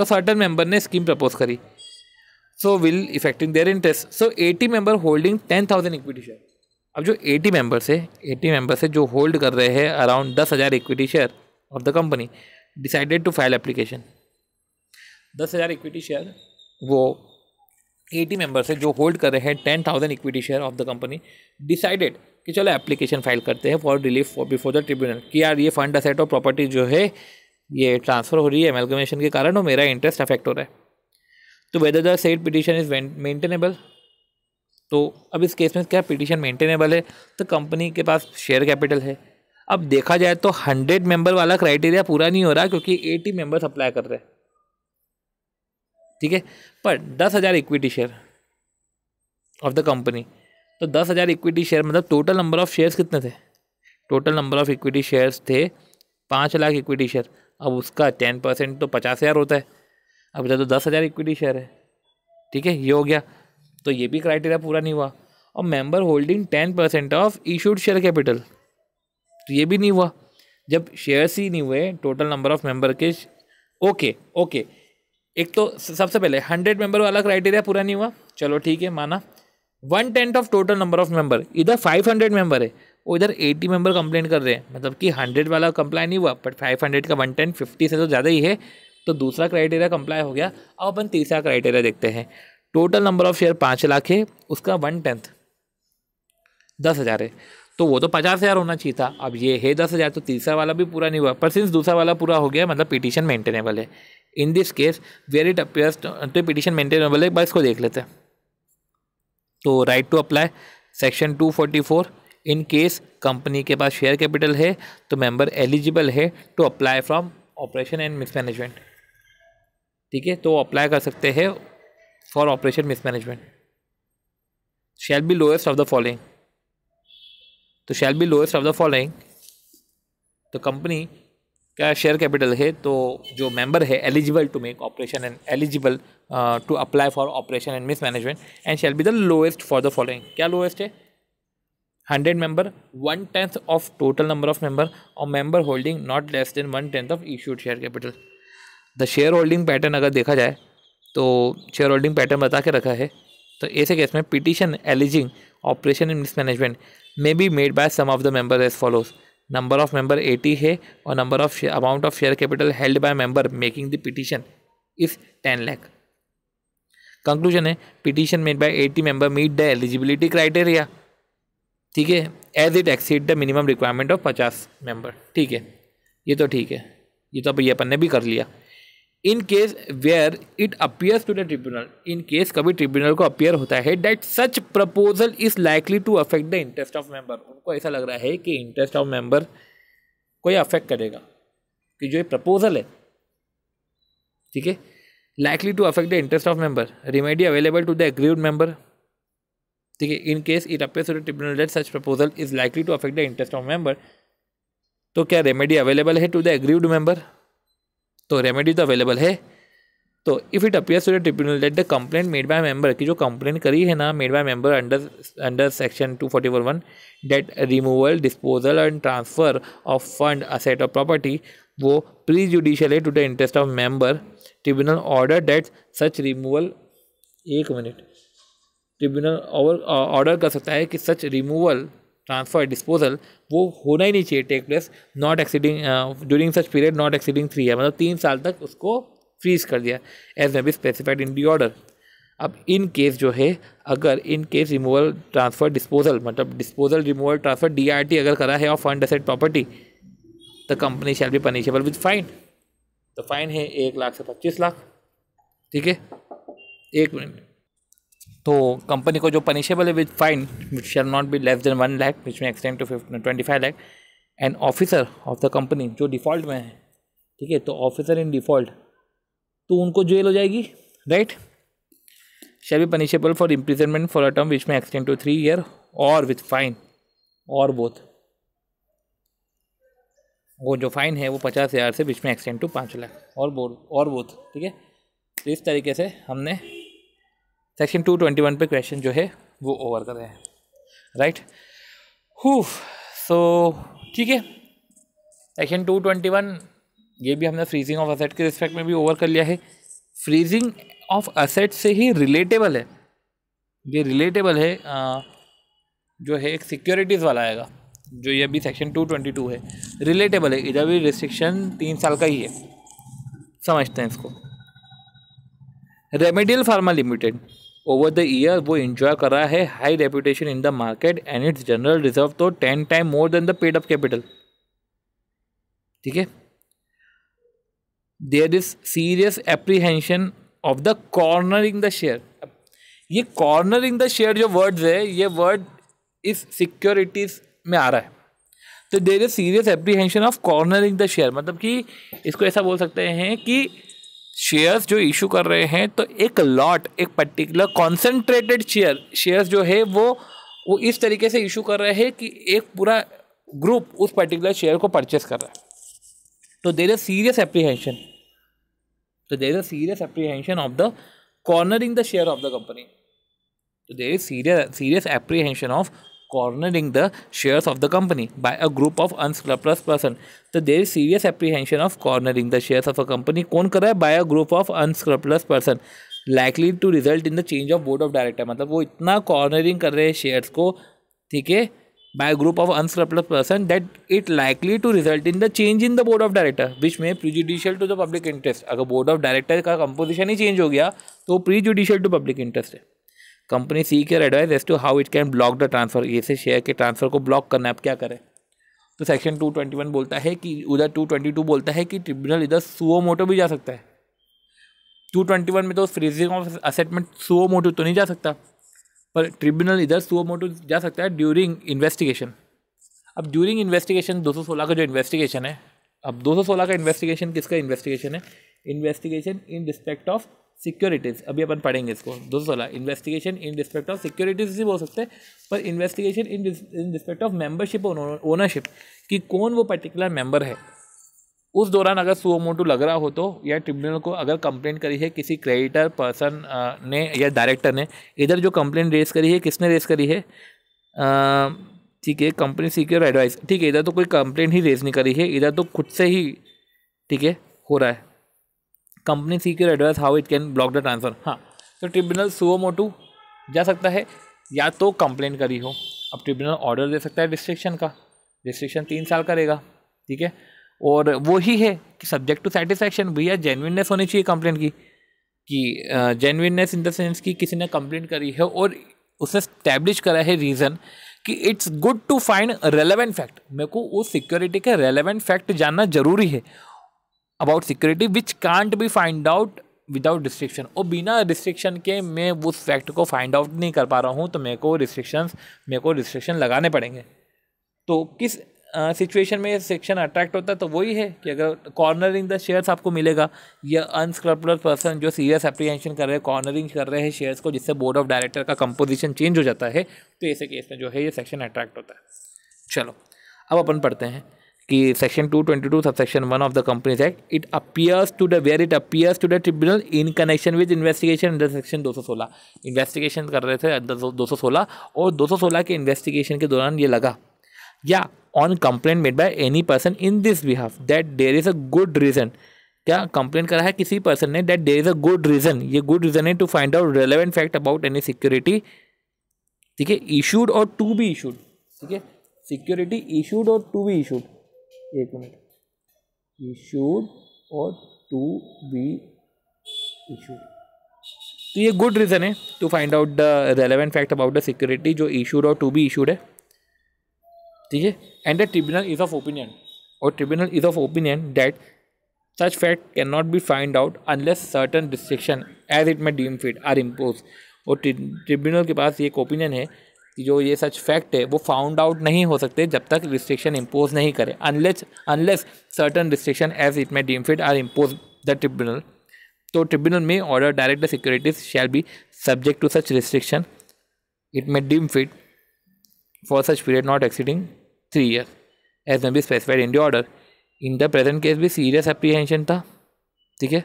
तो certain member ने स्कीम प्रपोज करी so will effecting their interest so eighty member holding ten thousand equity share अब जो eighty members है eighty members है जो hold कर रहे हैं अराउंड दस हज़ार equity share of the company decided to file application दस हज़ार इक्विटी शेयर वो एटी मेंबर्स है जो होल्ड कर रहे हैं ten thousand equity share of the company decided कि चलो एप्लीकेशन फाइल करते हैं for relief for before the tribunal कि यार ये फंड असेट और प्रॉपर्टी जो है ये ट्रांसफ़र हो रही है एमेलगमेशन के कारण और मेरा इंटरेस्ट अफेक्ट हो रहा है तो whether the said petition is maintainable तो अब इस केस में क्या पिटिशन मेंटेनेबल है तो कंपनी के पास शेयर कैपिटल है अब देखा जाए तो हंड्रेड मेंबर वाला क्राइटेरिया पूरा नहीं हो रहा क्योंकि एटी मेंबर्स अप्लाई कर रहे हैं ठीक है पर दस हज़ार equity share of the company तो दस हज़ार इक्विटी शेयर मतलब टोटल नंबर ऑफ़ शेयर्स कितने थे total number of equity shares थे पाँच लाख इक्विटी शेयर अब उसका टेन परसेंट तो पचास हज़ार होता है अब जब तो दस हज़ार इक्विटी शेयर है ठीक है ये हो गया तो ये भी क्राइटेरिया पूरा नहीं हुआ और member holding ten percent of issued share capital तो ये भी नहीं हुआ जब शेयर्स ही नहीं हुए टोटल नंबर ऑफ मेंबर के ओके ओके एक तो सबसे पहले हंड्रेड मेंबर वाला क्राइटेरिया पूरा नहीं हुआ चलो ठीक है माना one tenth of total number of member इधर फाइव हंड्रेड मेंबर है वो इधर एटी मेंबर कंप्लेन कर रहे हैं मतलब कि हंड्रेड वाला कंप्लाई नहीं हुआ बट फाइव हंड्रेड का वन टेन फिफ्टी से तो ज़्यादा ही है तो दूसरा क्राइटेरिया कंप्लाई हो गया अब अपन तीसरा क्राइटेरिया देखते हैं टोटल नंबर ऑफ शेयर पाँच लाख है उसका वन टेंथ दस हज़ार है तो वो तो पचास हज़ार होना चाहिए था अब ये है दस हज़ार तो तीसरा वाला भी पूरा नहीं हुआ पर सिंस दूसरा वाला पूरा हो गया मतलब पिटिशन मेंटेनेबल है in this case where it appears तो पिटिशन मेंटेनेबल है बस इसको देख लेते हैं तो right to apply section two forty four in case company के पास शेयर कैपिटल है तो मेंबर एलिजिबल है to apply from oppression and mismanagement ठीक है तो अप्लाई कर सकते हैं for oppression mismanagement shall be lowest of the following तो shall be lowest of the following तो कंपनी क्या शेयर कैपिटल है तो जो मेंबर है eligible to make oppression and eligible to apply for oppression and mismanagement and shall be the lowest for the following क्या लोएस्ट है hundred member one tenth of total number of member और member holding not less than one tenth of issued share capital the share holding pattern अगर देखा जाए तो share holding pattern बता के रखा है तो ऐसे केस में petition alleging oppression in mismanagement may be made by some of the member as follows number of member eighty है और number of amount of share capital held by member making the petition is ten lakh conclusion है petition made by eighty member meet the eligibility criteria ठीक है as it exceed the minimum requirement of पचास member ठीक है ये तो ठीक है ये तो अब ये अपन ने भी कर लिया in case where it appears to the tribunal in case कभी ट्रिब्यूनल को अपियर होता है that such proposal is likely to affect the interest of member उनको ऐसा लग रहा है कि इंटरेस्ट ऑफ मेंबर को यह अफेक्ट करेगा कि जो ये प्रपोजल है ठीक है likely to affect the interest of member remedy available to the agreed member ठीक है in case it appear to tribunal that such proposal is likely to affect the interest of member तो क्या remedy available है to the aggrieved member तो remedy तो available है तो if it appears to the tribunal that the complaint made by member की जो complaint करी है ना made by member under under section two forty four one that removal disposal and transfer of fund asset of property वो prejudicial है to the interest of member tribunal order that such removal एक minute tribunal और order कर सकता है कि सच removal transfer disposal वो होना ही नहीं चाहिए take place not exceeding during such period not exceeding three है मतलब तीन साल तक उसको फ्रीज कर दिया as may be specified in the order अब इन केस जो है अगर in case removal transfer disposal मतलब disposal removal transfer D R T अगर करा है of fund asset property the company shall be punishable with fine तो fine है एक लाख से पच्चीस लाख ठीक है एक मिनट तो कंपनी को जो पनिशेबल है with fine which shall not be less than one lakh which may extend to twenty five lakh and officer of the company जो डिफ़ॉल्ट में है ठीक है तो ऑफिसर इन डिफ़ॉल्ट तो उनको जेल हो जाएगी right shall be punishable for imprisonment for a term which may extend to three year or with fine or both वो जो फ़ाइन है वो पचास हज़ार से बीच में एक्सटेंड टू पाँच लाख और बोल और बोथ ठीक है तो इस तरीके से हमने सेक्शन टू ट्वेंटी वन पे क्वेश्चन जो है वो ओवर कर रहे हैं राइट हु सो ठीक है सेक्शन टू ट्वेंटी वन ये भी हमने फ्रीजिंग ऑफ असेट के रिस्पेक्ट में भी ओवर कर लिया है फ्रीजिंग ऑफ असेट से ही रिलेटेबल है ये रिलेटेबल है आ, जो है एक सिक्योरिटीज़ वाला आएगा जो ये अभी सेक्शन टू ट्वेंटी टू है रिलेटेबल है इधर भी रिस्ट्रिक्शन तीन साल का ही है समझते हैं इसको remedial pharma limited over the year वो इंजॉय कर रहा है high reputation in the market and its general reserve तो ten time more than the paid up capital ठीक है there is serious apprehension of the corner cornering the share ये corner cornering the share जो words है ये word इस securities में आ रहा है तो there is serious apprehension of corner cornering the share मतलब कि इसको ऐसा बोल सकते हैं कि शेयर्स जो इशू कर रहे हैं तो एक लॉट एक पर्टिकुलर कॉन्सेंट्रेटेड शेयर शेयर्स जो है वो वो इस तरीके से इशू कर रहे हैं कि एक पूरा ग्रुप उस पर्टिकुलर शेयर को परचेस कर रहा है तो देर इज सीरियस एप्रीहेंशन तो there is serious apprehension of the cornering the share of the company तो there is serious serious apprehension of cornering the shares of the company by a group of unscrupulous person so there is serious apprehension of cornering the shares of a company kon kar raha hai by a group of unscrupulous person likely to result in the change of board of director matlab wo itna cornering kar rahe hai shares ko theek hai by a group of unscrupulous person that it likely to result in the change in the board of director which may prejudicial to the public interest agar board of director ka composition hi change ho gaya to prejudicial to public interest hai company seek advice as to how it can block the transfer से share के transfer को block करना है आप क्या करें तो section two twenty one बोलता है कि उधर टू ट्वेंटी टू बोलता है कि ट्रिब्यूनल इधर सुओ मोटो भी जा सकता है टू ट्वेंटी वन में तो फ्रीजिंग ऑफ असेटमेंट सुओ मोटो तो नहीं जा सकता पर ट्रिब्यूनल इधर सुओ मोटो जा सकता है ड्यूरिंग इन्वेस्टिगेशन अब ड्यूरिंग इन्वेस्टिगेशन दो सौ सोलह का जो इन्वेस्टिगेशन है अब दो सौ सोलह का इन्वेस्टिगेशन किसका इन्वेस्टिगेशन है investigation in respect of securities अभी अपन पढ़ेंगे इसको दो सौ सोलह investigation in respect of securities भी बोल सकते हैं पर investigation in in respect of membership और ओनरशिप कि कौन वो पर्टिकुलर मेंबर है उस दौरान अगर सुओ मोटू लग रहा हो तो या ट्रिब्यूनल को अगर कंप्लेन करी है किसी क्रेडिटर पर्सन ने या डायरेक्टर ने इधर जो कंप्लेन रेस करी है किसने रेस करी है ठीक है कंपनी सिक्योर एडवाइस ठीक है इधर तो कोई कंप्लेन ही रेज नहीं करी है इधर तो खुद से ही ठीक है हो रहा है company seek your advice how it can block the transfer हाँ तो ट्रिब्यूनल सुओ मोटू जा सकता है या तो कंप्लेन करी हो अब ट्रिब्यूनल ऑर्डर दे सकता है रिस्ट्रिक्शन का रिस्ट्रिक्शन तीन साल करेगा ठीक है और वो ही है कि सब्जेक्ट टू सेटिस्फैक्शन भैया जेनविननेस होनी चाहिए कंप्लेन की कि जेनविननेस इन द सेंस कि किसी ने कंप्लेन करी है और उसने स्टैब्लिश करा है रीज़न कि it's good to find relevant fact मेरे को उस सिक्योरिटी के रेलेवेंट फैक्ट जानना जरूरी है about security which can't be find out without restriction और बिना रिस्ट्रिक्शन के मैं उस फैक्ट को फाइंड आउट नहीं कर पा रहा हूँ तो मेरे को रिस्ट्रिक्शन मेरे को रिस्ट्रिक्शन लगाने पड़ेंगे तो किस सिचुएशन uh, में सेक्शन अट्रैक्ट होता है तो वही है कि अगर कॉर्नरिंग द शेयर्स आपको मिलेगा या अनस्क्रपलर पर्सन जो सीरियस अप्रीहेंशन कर रहे हैं कॉर्नरिंग कर रहे हैं शेयर्स को जिससे बोर्ड ऑफ डायरेक्टर का कंपोजिशन चेंज हो जाता है तो ऐसे केस में जो है ये सेक्शन अट्रैक्ट होता है चलो अब अपन पढ़ते हैं कि section 222 two subsection one of the companies act it appears to the where it appears to the tribunal in connection with investigation under section 216 investigation कर रहे थे अंडर सोलह और 216 के इन्वेस्टिगेशन के दौरान ये लगा या on complain made by any person in this behalf that there is a good reason क्या कंप्लेन करा है किसी पर्सन ने that there is a good reason ये गुड रीज़न है to find out relevant fact about any security ठीक है issued or to be issued ठीक है security issued or to be issued एक minute issued or to be issued तो ये good reason है to find out the relevant fact about the security जो issued or to be issued है ठीक है and the tribunal is of opinion और tribunal is of opinion that fact can not be find out unless certain restriction as it may deem fit are impose और tribunal के पास एक opinion है जो ये सच फैक्ट है वो फाउंड आउट नहीं हो सकते जब तक रिस्ट्रिक्शन इम्पोज नहीं करे unless unless certain restriction as it may deem fit are impose the tribunal तो tribunal may order direct the securities shall be subject to such restriction it may deem fit for such period not exceeding three year as may be specified in the order in the present case भी serious apprehension था ठीक है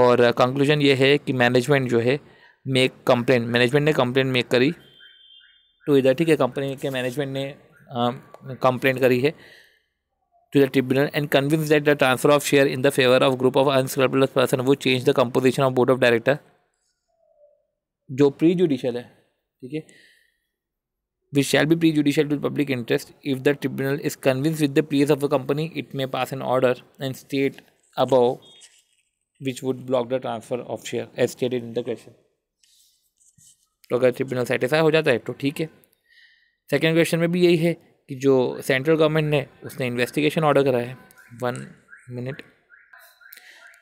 और conclusion ये है कि management जो है मेक कंप्लेन मैनेजमेंट ने कंप्लेन मेक करी टू तो इधर ठीक है कंपनी के मैनेजमेंट ने कंप्लेंट करी है to the tribunal and convince that the transfer of share in the favour of group of unscrupulous person वो change the composition of board of director जो प्री जुडिशल है ठीक है which shall be prejudicial to public interest if the tribunal is convince with the pleas of the company it may pass an order and state about which would block the transfer of share as stated in the question तो अगर tribunal satisfy हो जाता है तो ठीक है second question में भी यही है कि जो सेंट्रल गवर्नमेंट ने उसने इन्वेस्टिगेशन ऑर्डर करा है वन मिनट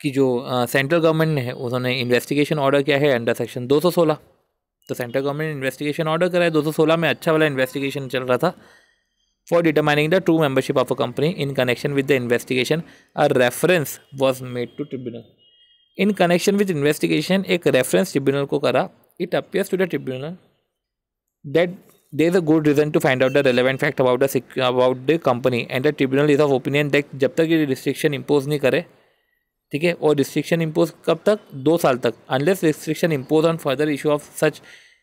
कि जो सेंट्रल गवर्नमेंट ने है उन्होंने इन्वेस्टिगेशन ऑर्डर किया है अंडर सेक्शन 216 तो सेंट्रल गवर्नमेंट ने इन्वेस्टिगेशन ऑर्डर करा है 216 में अच्छा वाला इन्वेस्टिगेशन चल रहा था for determining the true membership of a company in connection with the investigation a reference was made to tribunal in connection with investigation एक रेफरेंस ट्रिब्यूनल को करा it appears to the tribunal that there is a good reason to find out the relevant fact about the about the company and the tribunal is of opinion that जब तक ये restriction impose नहीं करे ठीक है और restriction impose कब तक दो साल तक unless restriction impose on further issue of such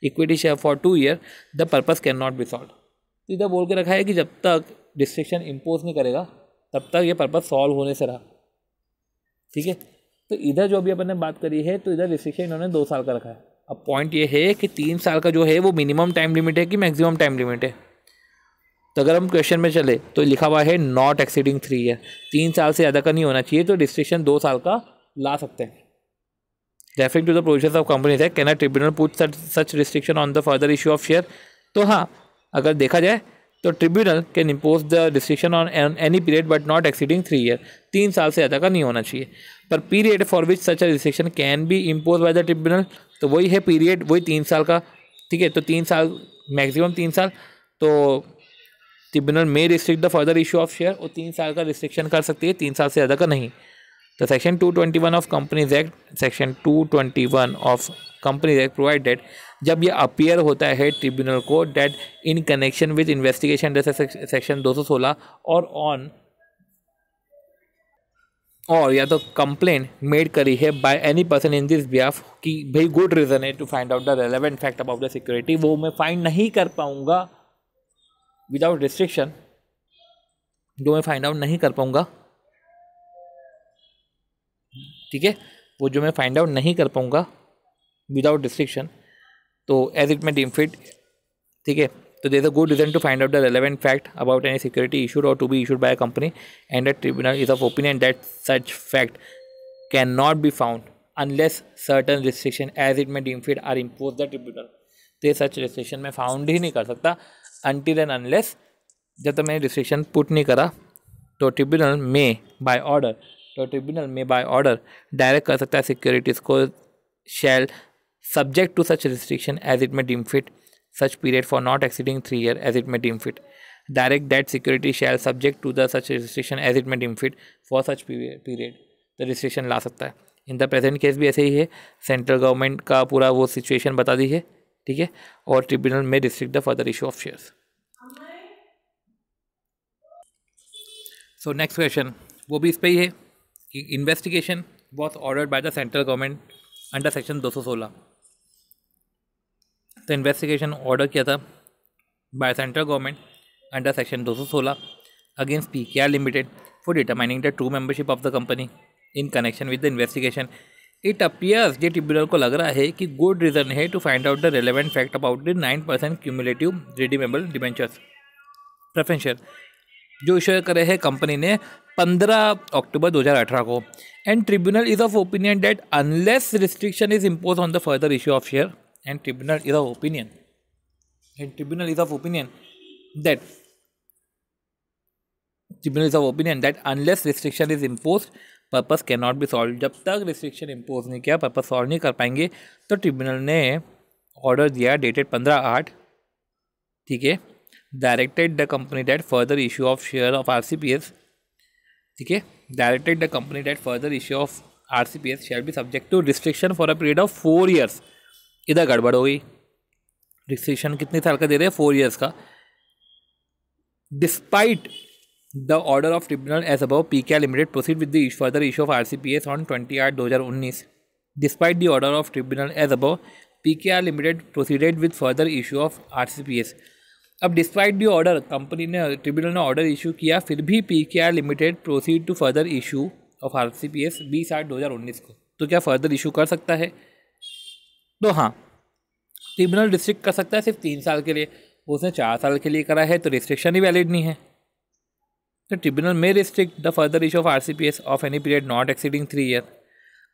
equity share for two year the purpose can not be solve सीधा बोल के रखा है कि जब तक रिस्ट्रिक्शन इम्पोज नहीं करेगा तब तक ये पर्पस सॉल्व होने से रहा ठीक है तो इधर जो अभी अपन ने बात करी है तो इधर रिस्ट्रिक्शन इन्होंने दो साल का रखा है अब पॉइंट ये है कि तीन साल का जो है वो मिनिमम टाइम लिमिट है कि मैक्सिमम टाइम लिमिट है तो अगर हम क्वेश्चन में चले तो लिखा हुआ है नॉट एक्सीडिंग थ्री ईयर तीन साल से ज़्यादा का नहीं होना चाहिए तो रिस्ट्रिक्शन दो साल का ला सकते हैं referring to the provision of company है can tribunal put such restriction on the further issue of share तो हाँ अगर देखा जाए तो tribunal can impose the restriction on any period but not exceeding three year तीन साल से ज़्यादा का नहीं होना चाहिए पर period for which such a can be impose by the tribunal तो वही है पीरियड वही तीन साल का ठीक है तो तीन साल मैक्सिमम तीन साल तो tribunal may restrict the further issue of share और तीन साल का रिस्ट्रिक्शन कर सकती है तीन साल से ज़्यादा का नहीं तो section one of companies act section one of companies act provided जब ये अपियर होता है ट्रिब्यूनल को that in connection with investigation जैसे सेक्शन 216 और ऑन और या तो कंप्लेन मेड करी है by any person in this behalf कि भाई गुड रीज़न है to find out the relevant fact about the security वो मैं फाइंड नहीं कर पाऊंगा विदाउट रिस्ट्रिक्शन जो मैं फाइंड आउट नहीं कर पाऊंगा ठीक है वो जो मैं फाइंड आउट नहीं कर पाऊंगा विदाउट रिस्ट्रिक्शन तो as it may deem fit ठीक है तो there a good reason to find out the relevant fact about any security issued or to be issued by a company and the tribunal is of opinion that such fact can not be found unless certain restriction as it may deem fit are impose the tribunal तो ये सच restriction मैं found ही नहीं कर सकता until and unless जब तक मैंने restriction put नहीं करा तो ट्रिब्यूनल में बाय ऑर्डर तो tribunal may by order direct कर सकता है सिक्योरिटीज़ को shall subject to such restriction as it may deem fit such period for not exceeding three year as it may deem fit direct that security share subject to the such restriction as it may deem fit for such period the registration ला सकता है in the present case भी ऐसे ही है central government का पूरा वो situation बता दी है ठीक है और tribunal may restrict the further issue of shares so next question वो भी इस पर ही है कि investigation was ordered by the central government under section दो सौ सोलह तो इन्वेस्टिगेशन ऑर्डर किया था by central government under section 216 against P K R limited for determining the true membership of the company in connection with the investigation it appears ये tribunal को लग रहा है कि गुड रीजन है to find out the relevant fact about the nine percent cumulative redeemable debentures preference जो issue करे है कंपनी ने पंद्रह अक्टूबर दो हजार अठारह को and tribunal is of opinion that unless restriction is impose on the further issue of share and tribunal is of opinion and tribunal is of opinion that tribunal is of opinion that unless restriction is imposed purpose can not be solve जब तक restriction impose नहीं किया purpose solve नहीं कर पाएंगे तो tribunal ने order दिया डेटेड पंद्रह आठ ठीक है directed the company that further issue of share of R C P S ठीक है directed the company that further issue of R C P S share be subject to restriction for a period of four years इधर गड़बड़ हो गई रिक्सेशन कितने साल का दे रहे हैं फोर ईयर्स का despite the order of tribunal as above P K limited proceed with the further issue of R C P S on twenty आठ दो हज़ार उन्नीस despite the order of tribunal as above P K R limited proceeded with further issue of R C P S अब despite the order company ने tribunal ने order issue किया फिर भी P K R limited proceed to further issue of R C P S बीस आठ दो हज़ार उन्नीस को तो क्या फर्दर इशू कर सकता है तो हाँ ट्रिब्यूनल रिस्ट्रिक्ट कर सकता है सिर्फ तीन साल के लिए उसने चार साल के लिए करा है तो रिस्ट्रिक्शन ही वैलिड नहीं है तो tribunal may restrict the further issue of R C P S of any period not exceeding three year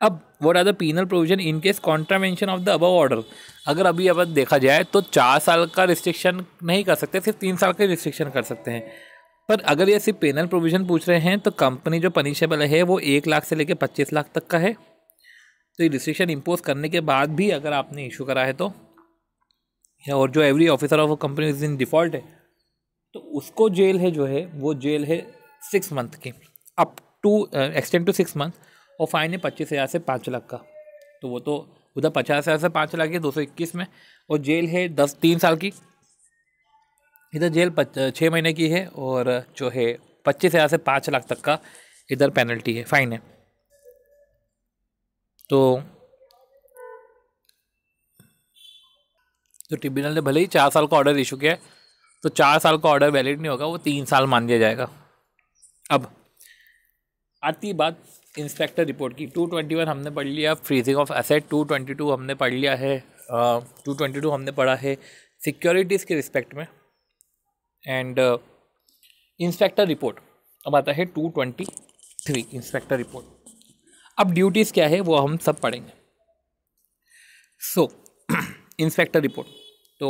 अब what are the penal provision in case contravention of the above order अगर अभी अब देखा जाए तो चार साल का रिस्ट्रिक्शन नहीं कर सकते सिर्फ तीन साल का रिस्ट्रिक्शन कर सकते हैं पर अगर ये सिर्फ पेनल प्रोविजन पूछ रहे हैं तो कंपनी जो पनिशेबल है वो एक लाख से लेकर पच्चीस लाख तक का है तो ये रिस्ट्रिक्शन इम्पोज करने के बाद भी अगर आपने इशू करा है तो और जो every officer of company is in default है तो उसको जेल है जो है वो जेल है सिक्स मंथ की up to extend to six month और फाइन है पच्चीस हज़ार से पाँच लाख का तो वो तो उधर पचास हज़ार से पाँच लाख है दो सौ इक्कीस में और जेल है दस तीन साल की इधर जेल uh, छः महीने की है और जो है पच्चीस हज़ार से पाँच लाख तक का इधर पेनल्टी है फ़ाइन है तो तो ट्रिब्यूनल ने भले ही चार साल का ऑर्डर इशू किया है तो चार साल का ऑर्डर वैलिड नहीं होगा वो तीन साल मान लिया जाएगा अब आती बात इंस्पेक्टर रिपोर्ट की टू ट्वेंटी वन हमने पढ़ लिया freezing of asset two twenty two हमने पढ़ लिया है टू ट्वेंटी टू हमने पढ़ा है सिक्योरिटीज़ के रिस्पेक्ट में एंड इंस्पेक्टर रिपोर्ट अब आता है two twenty three inspector report अब ड्यूटीज़ क्या है वो हम सब पढ़ेंगे सो इंस्पेक्टर रिपोर्ट तो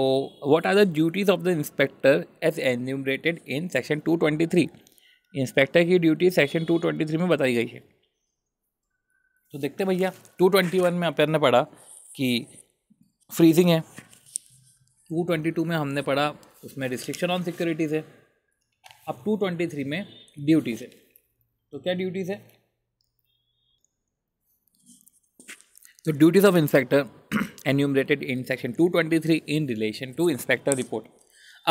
what are the duties of the inspector as enumerated in section 223 inspector की ड्यूटी सेक्शन 223 में बताई गई है तो देखते भैया 221 में अपन ने पढ़ा कि फ्रीजिंग है 222 में हमने पढ़ा उसमें रिस्ट्रिक्शन ऑन सिक्योरिटीज़ है अब 223 में ड्यूटीज़ है तो क्या ड्यूटीज़ है of inspector enumerated in section two twenty three in relation to inspector report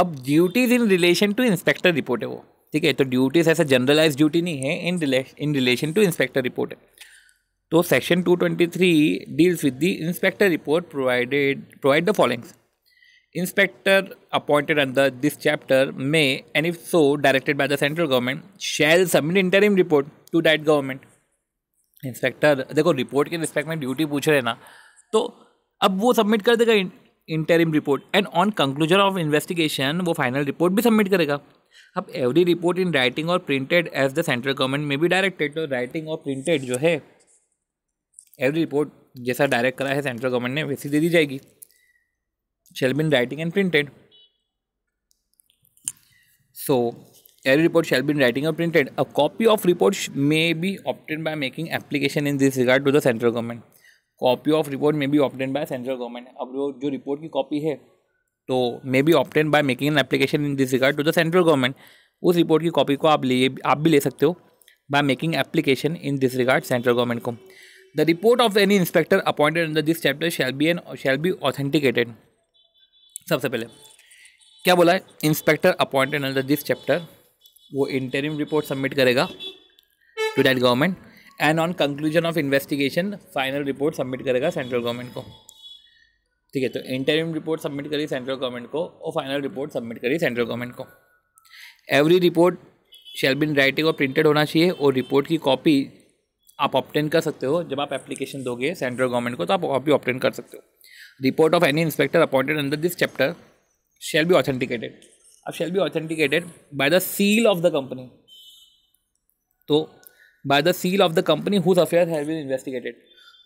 अब duties in relation to inspector report है वो ठीक है तो ड्यूटीज ऐसा जनरलाइज ड्यूटी नहीं है in in relation to inspector report है तो section two twenty three deals with the inspector report provided provide the followings inspector appointed under this chapter may and if so directed by the central government shall submit interim report to that government inspector देखो report के respect में duty पूछ रहे ना तो अब वो submit कर देगा interim report and on conclusion of investigation वो फाइनल रिपोर्ट भी सबमिट करेगा अब एवरी रिपोर्ट इन राइटिंग और printed as the central government may भी डायरेक्टेड तो राइटिंग और प्रिंटेड जो है एवरी रिपोर्ट जैसा डायरेक्ट करा है सेंट्रल गवर्नमेंट ने वैसी दे दी जाएगी shall be in writing and printed so every report shall be in writing or printed. A copy of report may be obtained by making application in this regard to the central government. Copy of report may be obtain by central government अब वो जो report की copy है तो may be obtain by making an application in this regard to the central government उस report की copy को आप लिए आप भी ले सकते हो by making application in this regard central government को the report of any inspector appointed under this chapter shall be an shall B authenticated सबसे पहले क्या बोला है inspector appointed under this chapter वो इंटरिम रिपोर्ट सबमिट करेगा to that government and on conclusion of investigation final report submit करेगा central government को ठीक है तो इंटरिम रिपोर्ट सबमिट करी सेंट्रल गवर्नमेंट को और फाइनल रिपोर्ट सबमिट करी सेंट्रल गवर्नमेंट को every report shall be in writing और प्रिंटेड होना चाहिए और रिपोर्ट की कॉपी आप ऑप्टेन कर सकते हो जब आप एप्लीकेशन दोगे सेंट्रल गवर्नमेंट को तो आप कॉपी ऑप्टेन कर सकते हो report of any inspector appointed under this chapter shall be authenticated shall be authenticated by the seal of the company तो by the seal of the company whose affairs have been investigated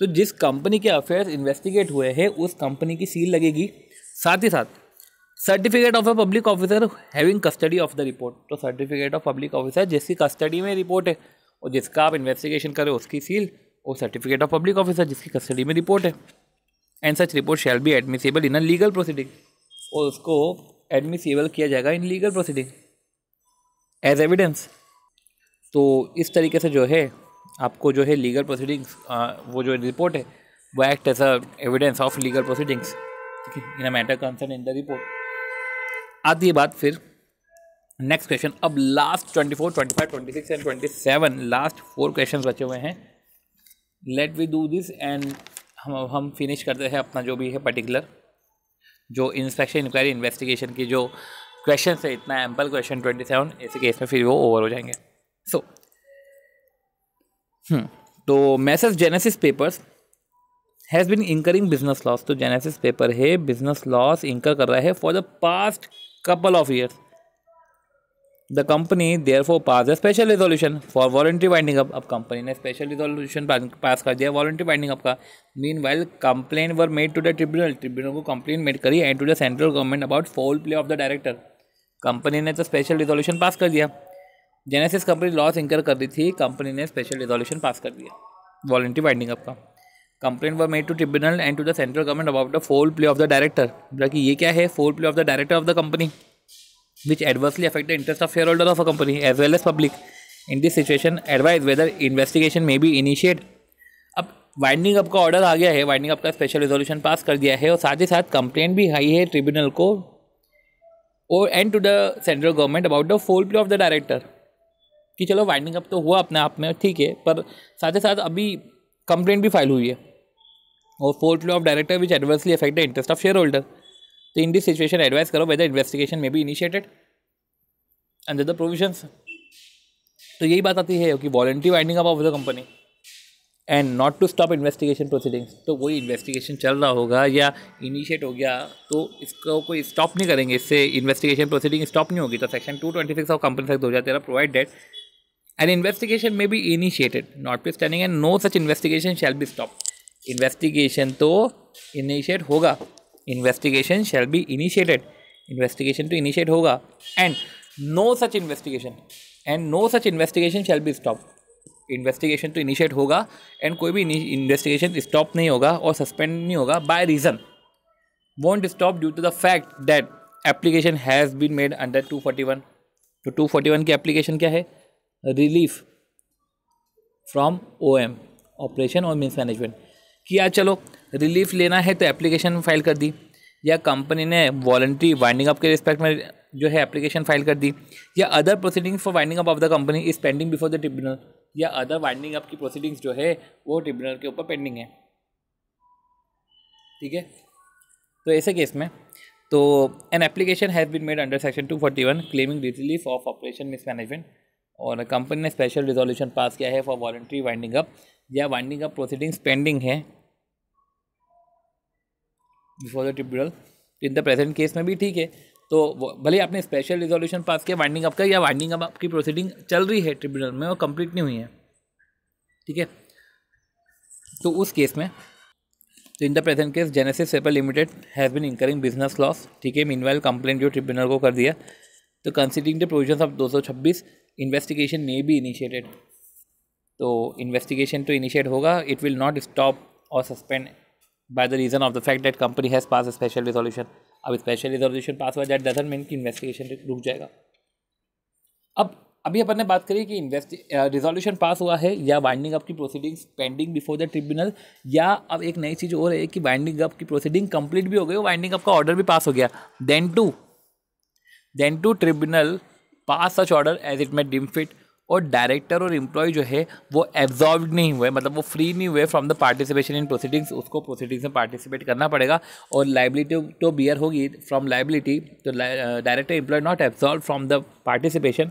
तो जिस company के affairs investigate हुए हैं उस company की seal लगेगी साथ ही साथ certificate of a public officer having custody of the report तो सर्टिफिकेट ऑफ पब्लिक ऑफिसर जिसकी कस्टडी में रिपोर्ट है और जिसका आप इन्वेस्टिगेशन करें उसकी सील और सर्टिफिकेट ऑफ पब्लिक ऑफिसर जिसकी कस्टडी में रिपोर्ट है and such report shall be admissible in a legal proceeding और उसको एडमिसिबल किया जाएगा in legal proceeding as evidence तो इस तरीके से जो है आपको जो है लीगल प्रोसीडिंग्स वो जो रिपोर्ट है वो act as a evidence of legal proceedings in a matter concern in the report आती है बात फिर नेक्स्ट क्वेश्चन अब last twenty four twenty five twenty six and twenty seven last four question बचे हुए हैं let we do this and हम हम फिनिश करते हैं अपना जो भी है पर्टिकुलर जो इंस्पेक्शन इंक्वायरी इन्वेस्टिगेशन की जो क्वेश्चन है इतना एम्पल क्वेश्चन ट्वेंटी सेवन ऐसे केस में फिर वो ओवर हो जाएंगे सो so, हम्म, तो message genesis papers has been incurring business loss तो जेनेसिस पेपर है बिजनेस लॉस इंकर कर रहा है for the past couple of years the company therefore pass the special resolution for voluntary binding up अब company ने special resolution pass कर दिया voluntary binding up का meanwhile complain were made to the tribunal tribunal को complain made करी and to the central government about foul play of the director company ने तो special resolution pass कर दिया genesis company loss incur कर दी थी company ने special resolution pass कर दिया वॉलेंट्री बाइंडिंग अप का complain were made to tribunal and to the central government about the foul play of the director मतलब ये क्या है foul play of the director of the company which adversely affect the interest of shareholder of a company as well as public. In this situation, advise whether investigation may be initiated. अब winding up का order आ गया है winding up का special resolution pass कर दिया है और साथ ही साथ कंप्लेंट भी आई है ट्रिब्यूनल को और and to the central government about the foul play of the director कि चलो वाइंडिंग अप तो हुआ अपने आप में ठीक है पर साथ ही साथ अभी कंप्लेंट भी फाइल हुई है और foul play of director which adversely affect the interest of share holder तो इन दिस सिचुएशन एडवाइस करो whether investigation may be initiated under the provision तो यही बात आती है कि voluntary winding up of the company and not to stop investigation proceedings तो वही इन्वेस्टिगेशन चल रहा होगा या इनिशिएट हो गया तो इसको कोई स्टॉप नहीं करेंगे इससे इन्वेस्टिगेशन प्रोसीडिंग स्टॉप नहीं होगी तो section two twenty six of company act दो हज़ार तेरह provide that and investigation may be initiated notwithstanding and no such investigation shall be stop investigation तो इनिशिएट होगा investigation shall be initiated investigation तो initiate होगा and no such investigation and no such investigation shall be stop investigation तो initiate होगा and कोई भी investigation stop नहीं होगा और सस्पेंड नहीं होगा by reason won't stop due to the fact that application has been made under two forty one तो टू फोर्टी वन की एप्लीकेशन क्या है relief from O M operation और मैनेजमेंट कि यार चलो रिलीफ लेना है तो एप्लीकेशन फाइल कर दी या कंपनी ने वॉल्ट्री वाइंडिंग अप के रिस्पेक्ट में जो है एप्लीकेशन फाइल कर दी या other proceeding for winding up of the company is pending before the tribunal या अदर वाइंडिंग अप की प्रोसीडिंग्स जो है वो ट्रिब्यूनल के ऊपर पेंडिंग है ठीक है तो ऐसे केस में तो an application has been made under section two forty one claiming relief of operation mismanagement और कंपनी ने स्पेशल रिजोल्यूशन पास किया है फॉर वॉल्ट्री वाइंडिंग अप या वाइंडिंग अप प्रोसीडिंग्स पेंडिंग है before the tribunal in the present case में भी ठीक है तो भले आपने स्पेशल रिजोल्यूशन पास किया वाइंडिंग अप का या वाइंडिंग अप आपकी प्रोसीडिंग चल रही है ट्रिब्यूनल में वो कंप्लीट नहीं हुई है ठीक है तो उस केस में तो in the present case Genesis Paper Limited has been incurring business loss ठीक है मीन वाइल कंप्लेंट जो ट्रिब्यूनल को कर दिया तो considering the provision of 226 investigation may be initiated तो इन्वेस्टिगेशन तो इनिशिएट होगा it will not stop or suspend by the reason of the fact that company has passed a special resolution अब special resolution pass हुआ that doesn't mean की investigation रुक जाएगा अब अभी अपन ने बात करी कि इन्वेस्ट रिजोल्यूशन पास हुआ है या वाइंडिंग अप की proceedings pending before the tribunal या अब एक नई चीज़ और है कि वाइंडिंग अप की प्रोसीडिंग कंप्लीट भी हो गई और वाइंडिंग अप का ऑर्डर भी पास हो गया then to then to tribunal pass such order as it may deem fit or director or employee जो है वो एब्जॉर्ब नहीं हुए मतलब वो फ्री नहीं हुए from the participation in proceedings उसको प्रोसीडिंग्स में पार्टिसिपेट करना पड़ेगा और लाइबिलिटी तो बियर होगी फ्रॉम लाइबिलिटी तो director employee not absolve from the participation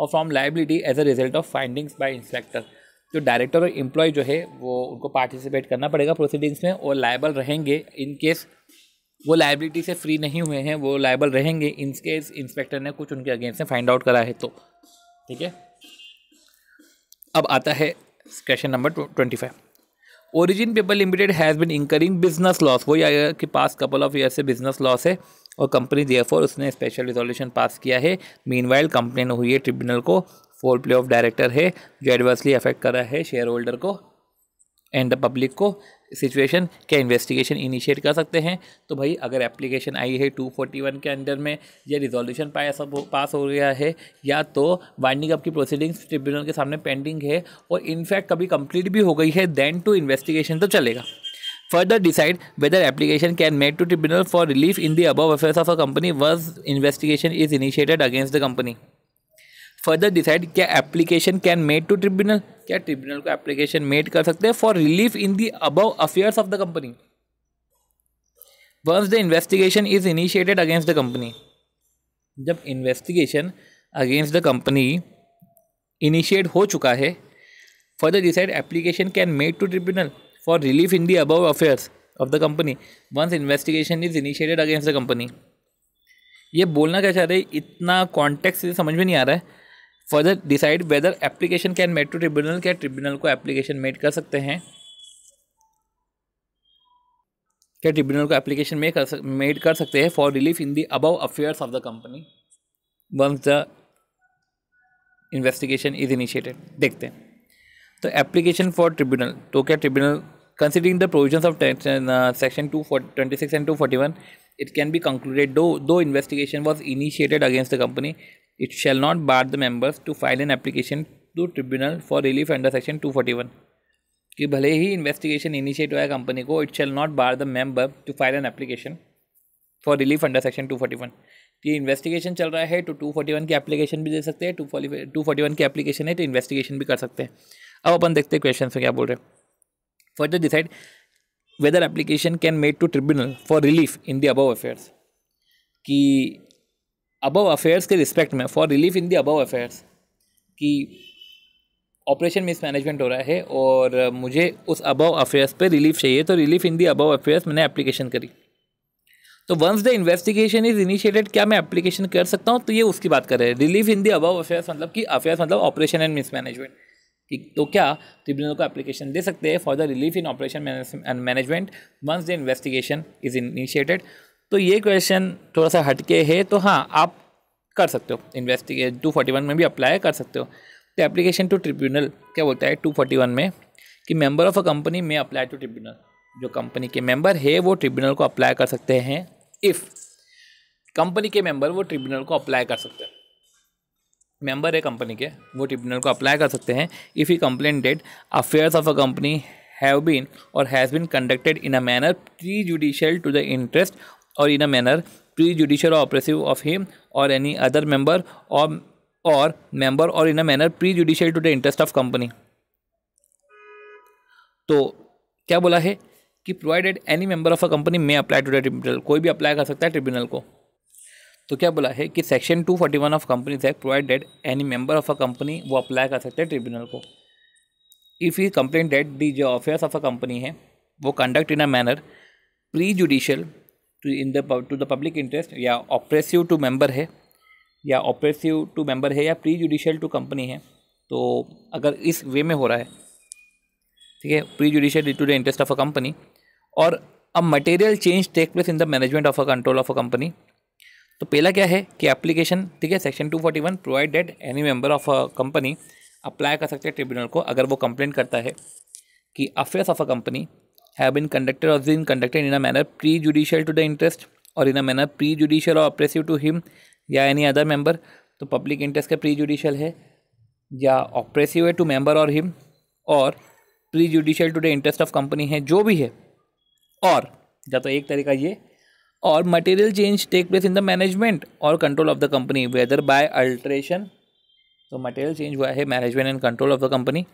or from liability as a result of findings by inspector जो डायरेक्टर और एम्प्लॉय जो है वो उनको पार्टिसिपेट करना पड़ेगा प्रोसीडिंग्स में और लाइबल रहेंगे इन केस वो लाइबिलिटी से फ्री नहीं हुए हैं वो लाइबल रहेंगे इन केस इंस्पेक्टर ने कुछ उनके अगेंस्ट में फाइंड आउट करा है तो ठीक है अब आता है question number twenty five Origin Paper Limited has been incurring business loss वही आएगा कि पास कपल ऑफ ईयर से बिजनेस लॉस है और कंपनी दिया देयरफॉर उसने स्पेशल रिजोल्यूशन पास किया है मीनवाइल कंपनी ने हुई है ट्रिब्यूनल को फोर प्ले ऑफ डायरेक्टर है जो एडवर्सली अफेक्ट कर रहा है शेयर होल्डर को एंड द पब्लिक को सिचुएशन क्या इन्वेस्टिगेशन इनिशिएट कर सकते हैं तो भाई अगर एप्लीकेशन आई है टू फोर्टी वन के अंडर में या रिजोल्यूशन पाया सब पास हो गया है या तो वाइंडिंग अप की प्रोसीडिंग्स ट्रिब्यूनल के सामने पेंडिंग है और इनफैक्ट कभी कंप्लीट भी हो गई है देन टू इन्वेस्टिगेशन तो चलेगा further decide whether application can made to tribunal for relief in the above affairs of a company was investigation is initiated against the company further decide क्या application can made to tribunal क्या tribunal को application made कर सकते हैं for relief in the above affairs of the company once the investigation is initiated against the company जब investigation against the company initiate हो चुका है further decide application can made to tribunal for relief in the above affairs of the company once investigation is initiated against the company ये बोलना क्या चाह रहे इतना कॉन्टेक्स्ट समझ में नहीं आ रहा है further decide whether application can made to tribunal क्या ट्रिब्यूनल को एप्लीकेशन मेड कर सकते हैं क्या ट्रिब्यूनल को एप्लीकेशन मेड कर मेड कर सकते हैं for relief in the above affairs of the company once the investigation is initiated देखते हैं तो एप्लीकेशन फॉर ट्रिब्यूनल तो क्या tribunal considering the provision of section two twenty six and two forty one it can be concluded though though investigation was initiated against the company it not bar the bar to file an application to tribunal for relief under section two forty one कि भले ही investigation initiate हुआ है company को it shall not bar the member to file an application for relief under section two forty one कि investigation चल रहा है तो वन की एप्लीकेशन भी दे सकते हैं टू टू फोर्टी वन की एप्लीकेशन है तो इन्वेस्टिगेशन भी कर सकते हैं अब अपन देखते हैं क्वेश्चन में क्या बोल रहे हैं further decide whether application can made to tribunal for relief in the above affairs कि अबव अफेयर्स के रिस्पेक्ट में for relief in the above affairs कि ऑपरेशन मिसमैनेजमेंट हो रहा है और मुझे उस अबव अफेयर्स पे रिलीफ चाहिए तो relief in the above affairs मैंने एप्लीकेशन करी तो once the investigation is initiated क्या मैं एप्लीकेशन कर सकता हूँ तो ये उसकी बात कर रहे हैं relief in the above affairs मतलब कि अफेयर्स मतलब ऑपरेशन एंड मिसमैनेजमेंट कि तो क्या ट्रिब्यूनल को एप्लीकेशन दे सकते हैं for the relief in operation and management once the investigation is initiated तो ये क्वेश्चन थोड़ा सा हटके है तो हाँ आप कर सकते हो इन्वेस्टिगेट टू फोर्टी वन में भी अप्लाई कर सकते हो तो एप्लीकेशन टू ट्रिब्यूनल क्या बोलता है टू फोर्टी वन में कि member of a company may apply to tribunal जो कंपनी के मेंबर है वो ट्रिब्यूनल को अप्लाई कर सकते हैं इफ़ कंपनी के मेंबर वो ट्रिब्यूनल को अप्लाई कर सकते हैं मेंबर है कंपनी के वो ट्रिब्यूनल को अप्लाई कर सकते हैं if he complain that affairs of a company have been or has been conducted in a manner prejudicial to the interest or in a manner prejudicial or of him or any other other member or or or in a manner prejudicial to the interest of company तो क्या बोला है कि provided any member of a company may apply to the tribunal कोई भी apply कर सकता है ट्रिब्यूनल को तो क्या बोला है कि section one of companies act provided any member of a company वो अप्लाई कर सकते हैं ट्रिब्यूनल को if you complain that the जो ऑफिस ऑफ अ कंपनी है वो conduct in a manner prejudicial to in to the public interest या oppressive to member है या ऑपरेसिव टू मेम्बर है या प्री जुडिशियल टू कंपनी है तो अगर इस वे में हो रहा है ठीक है prejudicial to the interest of a company और अब material change take place in the management of a control of a company तो पहला क्या है कि एप्लीकेशन ठीक है section two forty one provided that any member of a company apply कर सकते हैं ट्रिब्यूनल को अगर वो कंप्लेंट करता है कि affairs of a company have been conducted of been conducted in a manner prejudicial to the interest or in a manner prejudicial or oppressive to him या एनी अदर मेंबर तो public interest का prejudicial है या oppressive है to member or him or prejudicial to the interest of company है जो भी है और या तो एक तरीका ये और material change take place in the management or control of the company whether by alteration तो मटेरियल चेंज हुआ है management and control of the company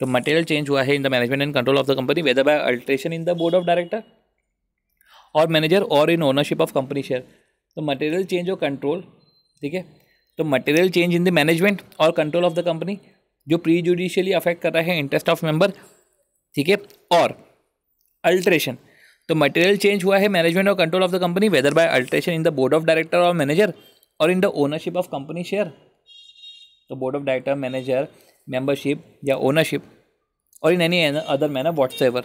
तो मटेरियल चेंज हुआ है in the management and control of the company whether by alteration in the board of director or manager or in ownership of company share तो material change or control ठीक है तो material change in the management or control of the company जो prejudicially affect कर रहा है interest of member ठीक है और अल्ट्रेशन तो मटेरियल चेंज हुआ है management or control of the company whether by alteration in the board of director or manager or in the ownership of company share तो board of director manager membership या ownership or in any other manner whatsoever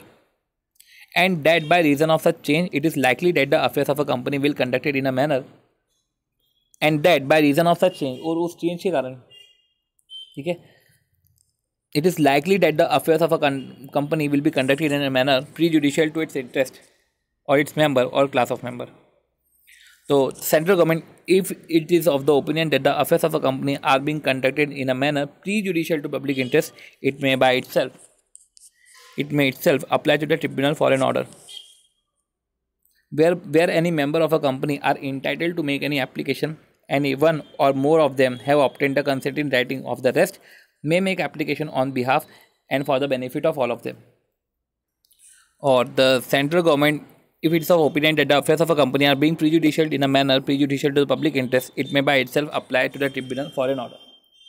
and that by reason of such change it is likely that the affairs of a company will conducted in a manner and that by reason of such change और उस change के कारण ठीक है it is likely that the affairs of a company will be conducted in a manner prejudicial to its interest or its member or class of member So central government, if it is of the opinion that the affairs of a company are being conducted in a manner prejudicial to public interest, it may by itself, it may itself apply to the tribunal for an order. Where, where any member of a company are entitled to make any application, any one or more of them have obtained a consent in writing of the rest, may make application on behalf and for the benefit of all of them. Or the central government If it's of opinion that the affairs of a company are being prejudicial in a manner prejudicial to the public interest, it may by itself apply to the tribunal for an order.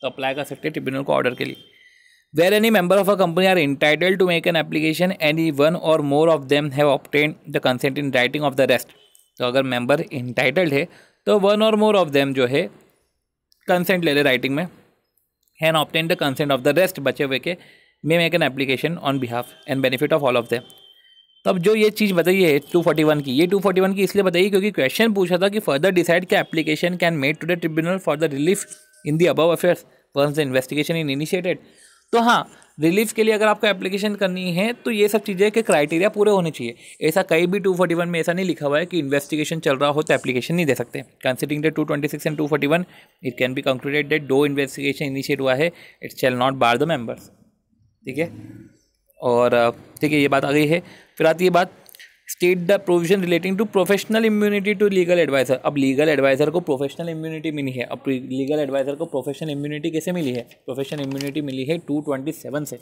तो apply कर सकते हैं tribunal को order के लिए where any member of a company are entitled to make an application any one or more of them have obtained the consent in writing of the rest तो अगर member entitled है तो one or more of them जो है consent ले ले writing में have obtained the consent of the rest बचे हुए के may make an application on behalf and benefit of all of them तब जो ये चीज़ बताइए टू फोर्टी वन की ये टू फोर्टी वन की इसलिए बताइए क्योंकि क्वेश्चन पूछा था कि फर्दर डिसाइड के application can made to the tribunal for the relief in the above affairs once the investigation in initiated तो हाँ रिलीफ के लिए अगर आपको एप्लीकेशन करनी है तो ये सब चीज़ें के क्राइटेरिया पूरे होने चाहिए ऐसा कहीं भी टू फोर्टी वन में ऐसा नहीं लिखा हुआ है कि इन्वेस्टिगेशन चल रहा हो तो एप्लीकेशन नहीं दे सकते considering the six and two forty one it can be concluded that though investigation initiate हुआ है it's shall not bar the members ठीक है और ठीक है ये बात आ गई है फिर आती है बात state the provision relating to professional immunity to legal adviser अब लीगल एडवाइजर को प्रोफेशनल इम्यूनिटी मिली है अब लीगल एडवाइजर को प्रोफेशनल इम्यूनिटी कैसे मिली है प्रोफेशनल इम्यूनिटी मिली है टू ट्वेंटी सेवन से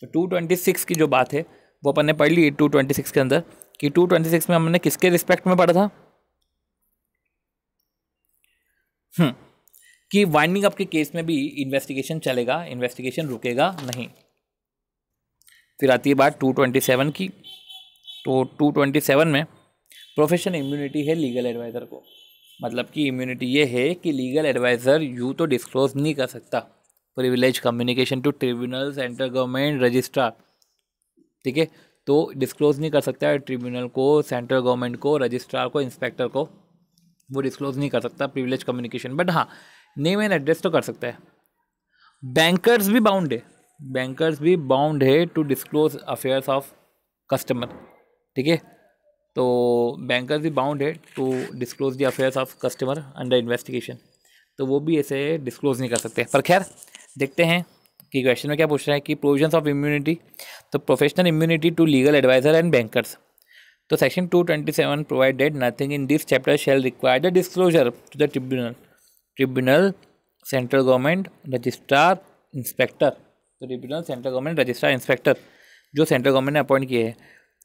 तो टू ट्वेंटी सिक्स की जो बात है वो अपन ने पढ़ ली टू ट्वेंटी सिक्स के अंदर कि टू ट्वेंटी सिक्स में हमने किसके रिस्पेक्ट में पढ़ा था हम्म, कि वाइंडिंग अप के केस में भी इन्वेस्टिगेशन चलेगा इन्वेस्टिगेशन रुकेगा नहीं फिर आती है बात टू ट्वेंटी सेवन की तो 227 में प्रोफेशन इम्यूनिटी है लीगल एडवाइज़र को मतलब कि इम्यूनिटी ये है कि लीगल एडवाइज़र यू तो डिस्क्लोज नहीं कर सकता privilege communication to tribunal central government registrar ठीक है तो डिस्क्लोज नहीं कर सकता है ट्रिब्यूनल को सेंट्रल गवर्नमेंट को रजिस्ट्रार को इंस्पेक्टर को वो डिस्क्लोज नहीं कर सकता प्रिविलेज कम्युनिकेशन बट हाँ नेम एंड एड्रेस तो कर सकता है बैंकर्स भी बाउंड है बैंकर्स भी बाउंड है to disclose affairs of customer ठीक है तो बैंकर्स भी बाउंड है to disclose the affairs of customer under investigation तो वो भी ऐसे डिस्क्लोज नहीं कर सकते पर खैर देखते हैं कि क्वेश्चन में क्या पूछ रहे हैं कि प्रोविजन ऑफ इम्यूनिटी तो professional immunity to legal adviser and bankers तो section two twenty seven provided nothing in this chapter shall require the disclosure to the tribunal tribunal central government registrar inspector तो tribunal central government registrar inspector जो central government ने appoint किए हैं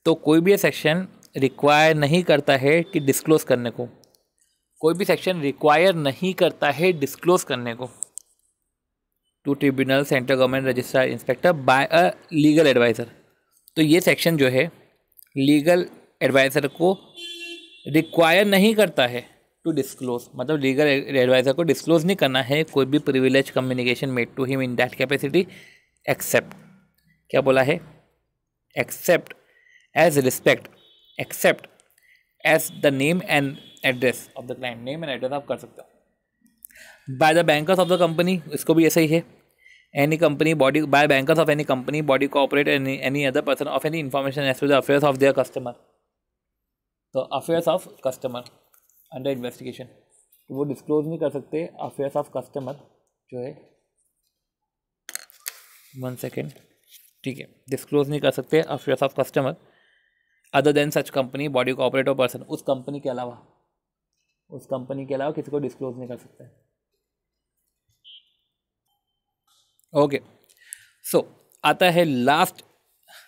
तो कोई भी section require नहीं करता है कि डिस्क्लोज़ करने को कोई भी सेक्शन रिक्वायर नहीं करता है डिस्क्लोज़ करने को to tribunal central government registrar inspector by a legal adviser तो ये सेक्शन जो है लीगल एडवाइज़र को रिक्वायर नहीं करता है टू डिस्क्लोज मतलब लीगल एडवाइज़र को डिस्क्लोज नहीं करना है कोई भी privilege communication made to him in that capacity except क्या बोला है except as respect except as the name and address of the client name and address आप कर सकते हो by the bankers of the company इसको भी ऐसा ही है any company body by bankers of any company body corporate any any other person of any information as to the affairs of their customer तो affairs of customer under investigation तो वो disclose नहीं कर सकते अफेयर्स ऑफ कस्टमर जो है one second ठीक है डिस्क्लोज नहीं कर सकते affairs of customer other than such company body को ऑपरेटर पर्सन उस कंपनी के अलावा उस कंपनी के अलावा किसी को डिस्क्लोज नहीं कर सकते ओके सो so, आता है last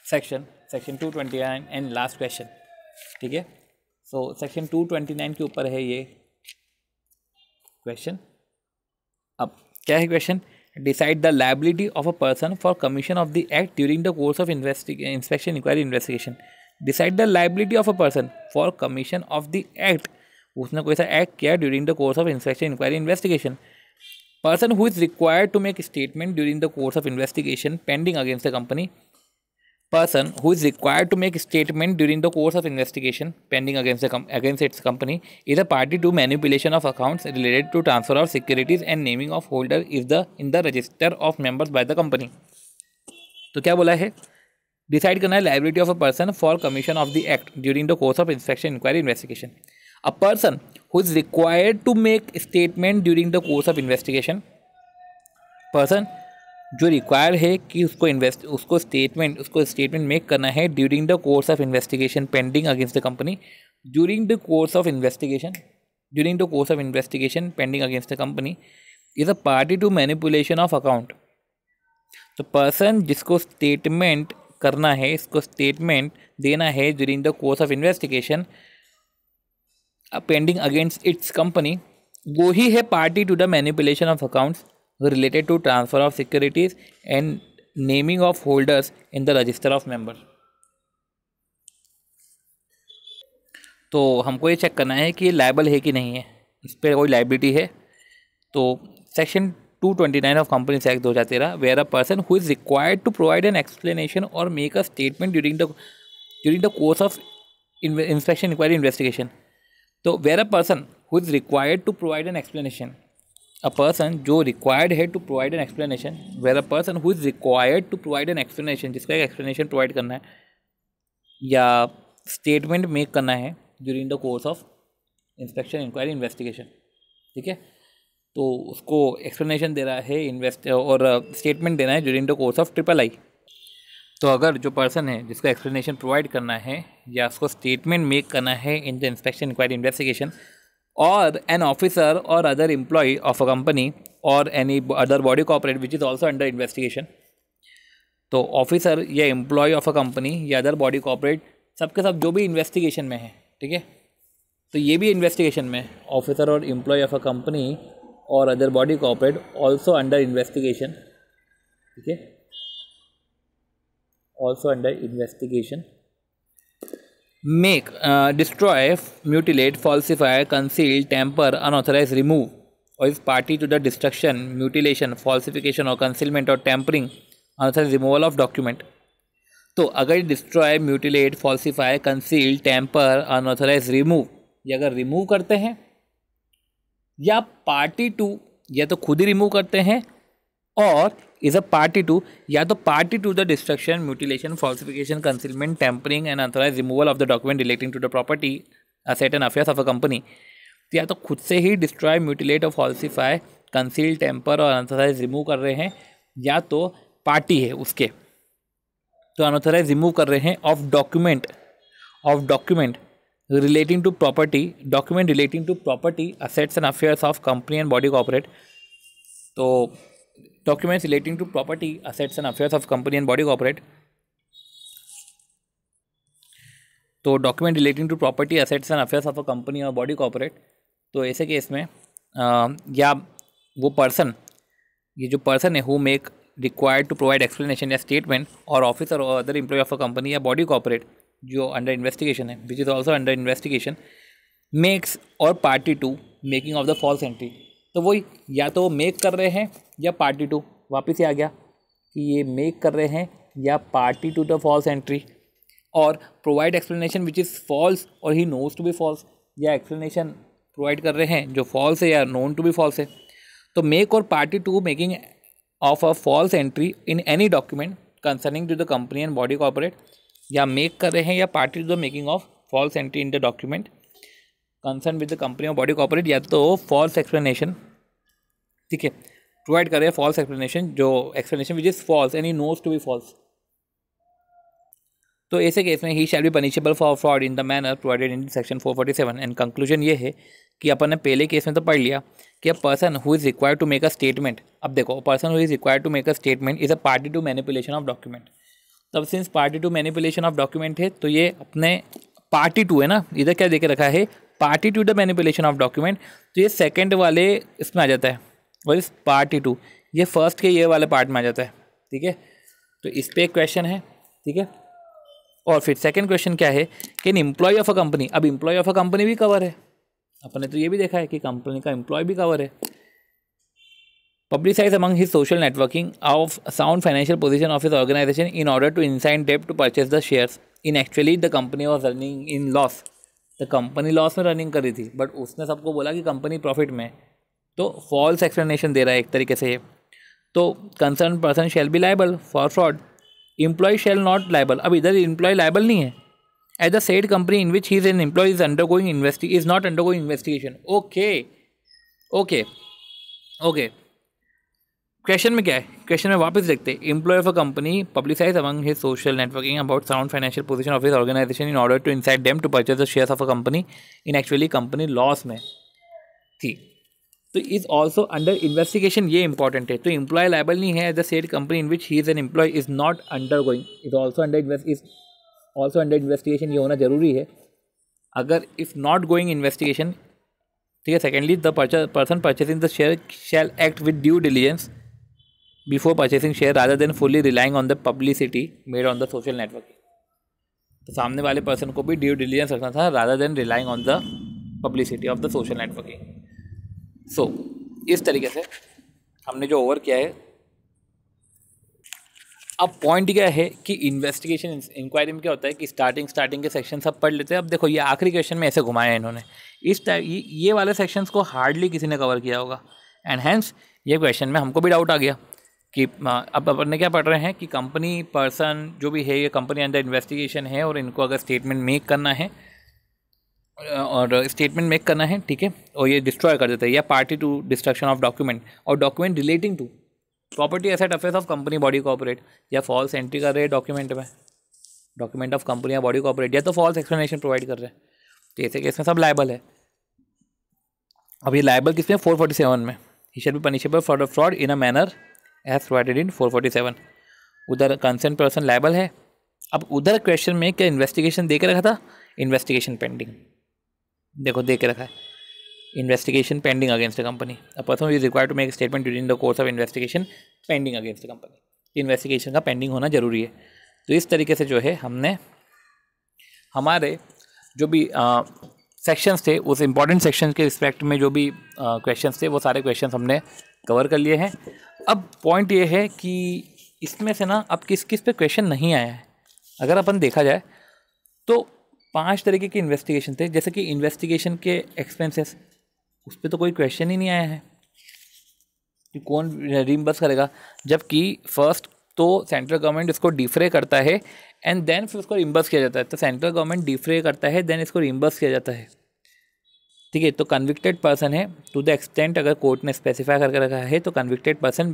section section two twenty nine and last question ठीक है so section two twenty nine के ऊपर है ये क्वेश्चन अब क्या है question decide the liability of a person for commission of the act during the course of inspection inquiry investigation decide the liability of a person for commission of the act उसने कोई सा act किया during the course of inspection inquiry investigation person who is required to make statement during the course of investigation pending against the company person who is required to make statement during the course of investigation pending against against its company is a party to manipulation of accounts related to transfer of securities and naming of holder is the in the register of members by the company तो क्या बोला है decide करना है liability of a person for commission of the act during the course of inspection inquiry investigation a person who is required to make statement during the course of investigation person जो required है कि उसको invest उसको statement उसको statement make करना है during the course of investigation pending against the company during the course of investigation during the course of investigation pending against the company is a party to manipulation of account तो person जिसको statement करना है इसको statement देना है during the course of investigation pending against its company वो ही है party to the manipulation of accounts related to transfer of securities and naming of holders in the register of member तो हमको ये चेक करना है कि लाइबल है कि नहीं है इस पर कोई लाइबिलिटी है तो section two twenty nine of companies act दो हज़ार तेरह where a person who is required to provide an explanation और make a statement during the during the course of inspection inquiry investigation तो where a person who is required to provide an explanation a person जो required है to provide an explanation where a person who is required to provide an explanation जिसका एक explanation provide करना है या statement make करना है during the course of inspection inquiry investigation ठीक है तो उसको एक्सप्लेनेशन दे रहा है इन्वेस्ट और स्टेटमेंट देना है during the course of triple I तो अगर जो पर्सन है जिसको एक्सप्लेनेशन प्रोवाइड करना है या उसको स्टेटमेंट मेक करना है in the inspection inquiry investigation और एन ऑफिसर और other employee of a company और any other body corporate which is also under investigation तो ऑफिसर या एम्प्लॉय ऑफ अ कंपनी या अदर बॉडी कॉपरेट सबके सब जो भी इन्वेस्टिगेशन में है ठीक है तो ये भी इन्वेस्टिगेशन में ऑफिसर और एम्प्लॉय ऑफ अ कंपनी और other body corporate also under investigation ठीक है also under investigation make destroy mutilate falsify conceal tamper unauthorise remove और is party to the destruction mutilation falsification और कंसीलमेंट और tampering unauthorise removal of document तो अगर destroy mutilate falsify conceal tamper unauthorise remove ये अगर remove करते हैं या पार्टी टू या तो खुद ही रिमूव करते हैं और इज़ अ पार्टी टू या तो party to the destruction mutilation falsification concealment tampering and authorise removal of the document relating to the property asset and affairs of a company तो या तो खुद से ही डिस्ट्रॉय म्यूटिलेट और फॉल्सिफाई कंसील टेम्पर और अनथोराइज रिमूव कर रहे हैं या तो पार्टी है उसके तो अनथोराइज रिमूव कर रहे हैं of document of document relating to property document relating to property assets and affairs of company and body corporate तो documents relating to property assets and affairs of company and body corporate तो document relating to property assets and affairs of a company और body corporate तो ऐसे case में आ, या वो person ये जो पर्सन है who make required to provide explanation या स्टेटमेंट और ऑफिसर और other employee of a company या बॉडी कॉपरेट जो अंडर इन्वेस्टिगेशन है which is also under investigation makes और party to making of the false entry तो वही या तो वो मेक कर रहे हैं या पार्टी टू वापस ही आ गया कि ये मेक कर रहे हैं या party to the false entry और provide explanation which is false और he knows to be false या एक्सप्लेनेशन प्रोवाइड कर रहे हैं जो फॉल्स है या नोन टू बी फॉल्स है तो मेक और party to making of a false entry in any document concerning to the company and body corporate या मेक कर रहे हैं या party to the making of false entry in the document concern with the company of body corporate या तो false explanation ठीक है provide कर रहे हैं फॉल्स एक्सप्लेनेशन जो explanation which is false and he knows to be false तो ऐसे केस में he shall be punishable for fraud in the manner provided in section four forty seven and conclusion ये है कि अपन ने पहले केस में तो पढ़ लिया कि a person who is required to make a statement अब देखो person who is required to make a statement is a party to manipulation of document तब since party to manipulation of document है तो ये अपने पार्टी टू है ना इधर क्या देखे रखा है party to the manipulation of document तो ये सेकेंड वाले इसमें आ जाता है और इस पार्टी टू ये फर्स्ट के ये वाले पार्ट में आ जाता है ठीक है तो इस पर एक क्वेश्चन है ठीक है और फिर सेकेंड क्वेश्चन क्या है कि an employee of a company अब इम्प्लॉय ऑफ अ कंपनी भी कवर है अपने तो ये भी देखा है कि कंपनी का एम्प्लॉय भी कवर है publicize among his social networking of sound financial position of his organization in order to incite debt to purchase the shares in actually the company was running in loss तो company loss में running करी थी but उसने सबको बोला कि company profit में तो फॉल्स एक्सप्लेनेशन दे रहा है एक तरीके से ये तो concern person shall be liable for fraud employee shall not liable अब इधर एम्प्लॉय लाइबल नहीं है as the said company in which he's an employ is undergoing investigation is not under undergoing investigation okay okay okay question में क्या है question में वापस देखते हैं employee of a company publicise among his social networking about sound financial position of his organisation in order to inside them to purchase the shares of a company in actually company loss में थी तो is also under investigation ये important है तो employ liable नहीं है as the said company in which he is an employ is not under going is also under is also under investigation ये होना जरूरी है अगर इफ नॉट गोइंग इन्वेस्टिगेशन ठीक है secondly the person purchase in the share shall act with due diligence before purchasing share rather than fully relying on the publicity made on the social network तो सामने वाले person को भी due diligence रखना था rather than relying on the publicity of the social networking so इस तरीके से हमने जो ओवर किया है अब पॉइंट क्या है कि इन्वेस्टिगेशन इंक्वायरी में क्या होता है कि स्टार्टिंग स्टार्टिंग के सेक्शन सब पढ़ लेते हैं अब देखो ये आखिरी क्वेश्चन में ऐसे घुमाया है इन्होंने इस टाइप ये वाले सेक्शंस को हार्डली किसी ने कवर किया होगा एंड हैंस ये क्वेश्चन में हमको भी डाउट आ गया कि हाँ, अब अपने क्या पढ़ रहे हैं कि कंपनी पर्सन जो भी है ये कंपनी अंडर इन्वेस्टिगेशन है और इनको अगर स्टेटमेंट मेक करना है और स्टेटमेंट मेक करना है ठीक है और ये डिस्ट्रॉय कर देता है या party to destruction of document और document relating to property asset affairs of company body corporate या फॉल्स एंट्री कर रहे हैं डॉक्यूमेंट में डॉक्यूमेंट ऑफ कंपनी या बॉडी कॉपरेट या तो फॉल्स एक्सप्लेनेशन प्रोवाइड कर रहे हैं तो ऐसे केस में सब लाइबल है अब ये लाइबल किस में फोर फोर्टी सेवन में he shall be punishable for fraud in a manner as provided in 447 उधर कंसर्न पर्सन लाइबल है अब उधर क्वेश्चन में क्या इन्वेस्टिगेशन दे के रखा था इन्वेस्टिगेशन पेंडिंग देखो दे के रखा है investigation pending against the company a person is require to make statement during the course of investigation pending against the company investigation का पेंडिंग होना जरूरी है तो इस तरीके से जो है हमने हमारे जो भी सेक्शंस थे उस इम्पॉर्टेंट सेक्शन के रिस्पेक्ट में जो भी क्वेश्चंस थे वो सारे क्वेश्चंस हमने कवर कर लिए हैं अब पॉइंट ये है कि इसमें से ना अब किस किस पे क्वेश्चन नहीं आया है अगर अपन देखा जाए तो पांच तरीके के इन्वेस्टिगेशन थे जैसे कि इन्वेस्टिगेशन के एक्सपेंसेस उस पर तो कोई क्वेश्चन ही नहीं आया है कि कौन रिमबर्स करेगा जबकि फर्स्ट तो सेंट्रल गवर्नमेंट इसको डिफ्रे करता है एंड देन फिर उसको रिम्बर्स किया जाता है तो सेंट्रल गवर्नमेंट डिफ्रे करता है देन इसको रिम्बर्स किया जाता है ठीक है तो कन्विक्टेड पर्सन है टू द एक्सटेंट अगर कोर्ट ने स्पेसिफाई करके रखा है तो कन्विक्टेड पर्सन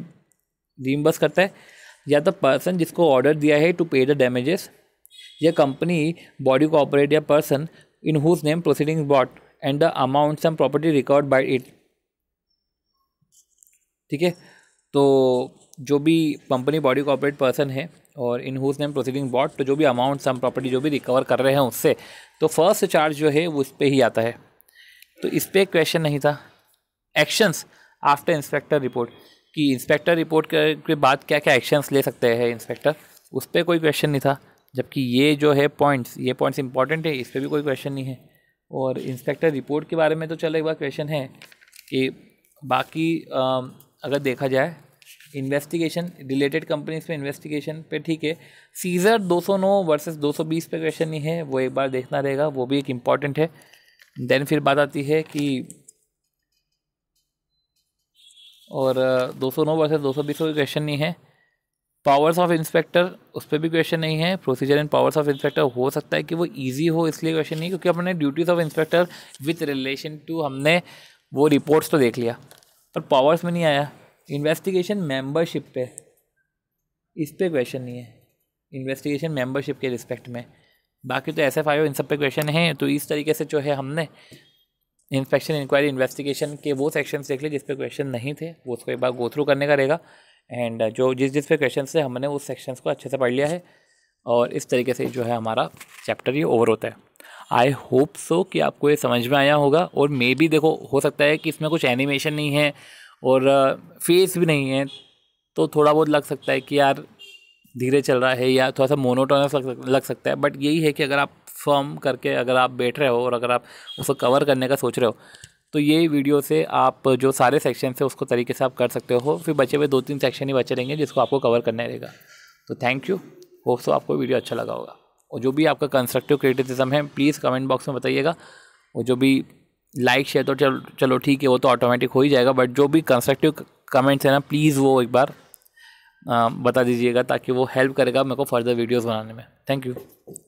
रिम्बर्स करता है या तो पर्सन जिसको ऑर्डर दिया है टू पे द डैमेजेस या कंपनी बॉडी ऑपरेट या person in whose name proceeding bought and the amount sum property record by it ठीक है तो जो भी कंपनी बॉडी ऑपरेट पर्सन है और in whose name proceeding bought तो जो भी अमाउंट सम प्रॉपर्टी जो भी रिकवर कर रहे हैं उससे तो फर्स्ट चार्ज जो है वो उस पर ही आता है तो इस पर क्वेश्चन नहीं था एक्शंस आफ्टर इंस्पेक्टर रिपोर्ट कि इंस्पेक्टर रिपोर्ट के बाद क्या क्या एक्शंस ले सकते हैं इंस्पेक्टर उस पर कोई क्वेश्चन नहीं था जबकि ये जो है पॉइंट्स ये पॉइंट्स इंपॉर्टेंट है इस पर भी कोई क्वेश्चन नहीं है और इंस्पेक्टर रिपोर्ट के बारे में तो चलो एक बार क्वेश्चन है कि बाकी आ, अगर देखा जाए इन्वेस्टिगेशन रिलेटेड कंपनीज पे इन्वेस्टिगेशन पे ठीक है सीज़र 209 वर्सेस 220 पे क्वेश्चन नहीं है वो एक बार देखना रहेगा वो भी एक इम्पॉर्टेंट है देन फिर बात आती है कि और दो सौ नौ वर्सेज दो सौ बीस कोई क्वेश्चन नहीं है पावर्स ऑफ इंस्पेक्टर उस पर भी क्वेश्चन नहीं है procedure and powers of inspector हो सकता है कि वो इजी हो इसलिए क्वेश्चन नहीं क्योंकि अपने duties of inspector with relation to हमने वो रिपोर्ट्स तो देख लिया पर पावर्स में नहीं आया इन्वेस्टिगेशन मेंबरशिप पे इस पर क्वेश्चन नहीं है इन्वेस्टिगेशन मेंबरशिप के रिस्पेक्ट में बाकी तो ऐसे फाइव इन सब पे क्वेश्चन हैं तो इस तरीके से जो है हमने इंस्पेक्शन इंक्वायरी इन्वेस्टिगेशन के वो सेक्शन देख लिए जिस पे क्वेश्चन नहीं थे वो उसको एक बार गो थ्रू करने का रहेगा एंड जो जिस जिस पे क्वेश्चन थे हमने उस सेक्शन को अच्छे से पढ़ लिया है और इस तरीके से जो है हमारा चैप्टर ये ओवर होता है आई होप सो कि आपको ये समझ में आया होगा और मे भी देखो हो सकता है कि इसमें कुछ एनिमेशन नहीं है और फेस भी नहीं है तो थोड़ा बहुत लग सकता है कि यार धीरे चल रहा है या थोड़ा सा मोनोटोनस लग सकता है बट यही है कि अगर आप फॉर्म करके अगर आप बैठ रहे हो और अगर आप उसको कवर करने का सोच रहे हो तो ये वीडियो से आप जो सारे सेक्शन है उसको तरीके से आप कर सकते हो फिर बचे हुए दो तीन सेक्शन ही बचे रहेंगे जिसको आपको कवर करना रहेगा तो थैंक यू होप सो आपको वीडियो अच्छा लगा होगा और जो भी आपका कंस्ट्रक्टिव क्रिटिसिज्म है प्लीज़ कमेंट बॉक्स में बताइएगा और जो भी लाइक शेयर तो चलो चलो ठीक है वो तो ऑटोमेटिक हो ही जाएगा बट जो भी कंस्ट्रक्टिव कमेंट्स है ना प्लीज़ वो एक बार बता दीजिएगा ताकि वो हेल्प करेगा मेरे को फर्दर वीडियोस बनाने में थैंक यू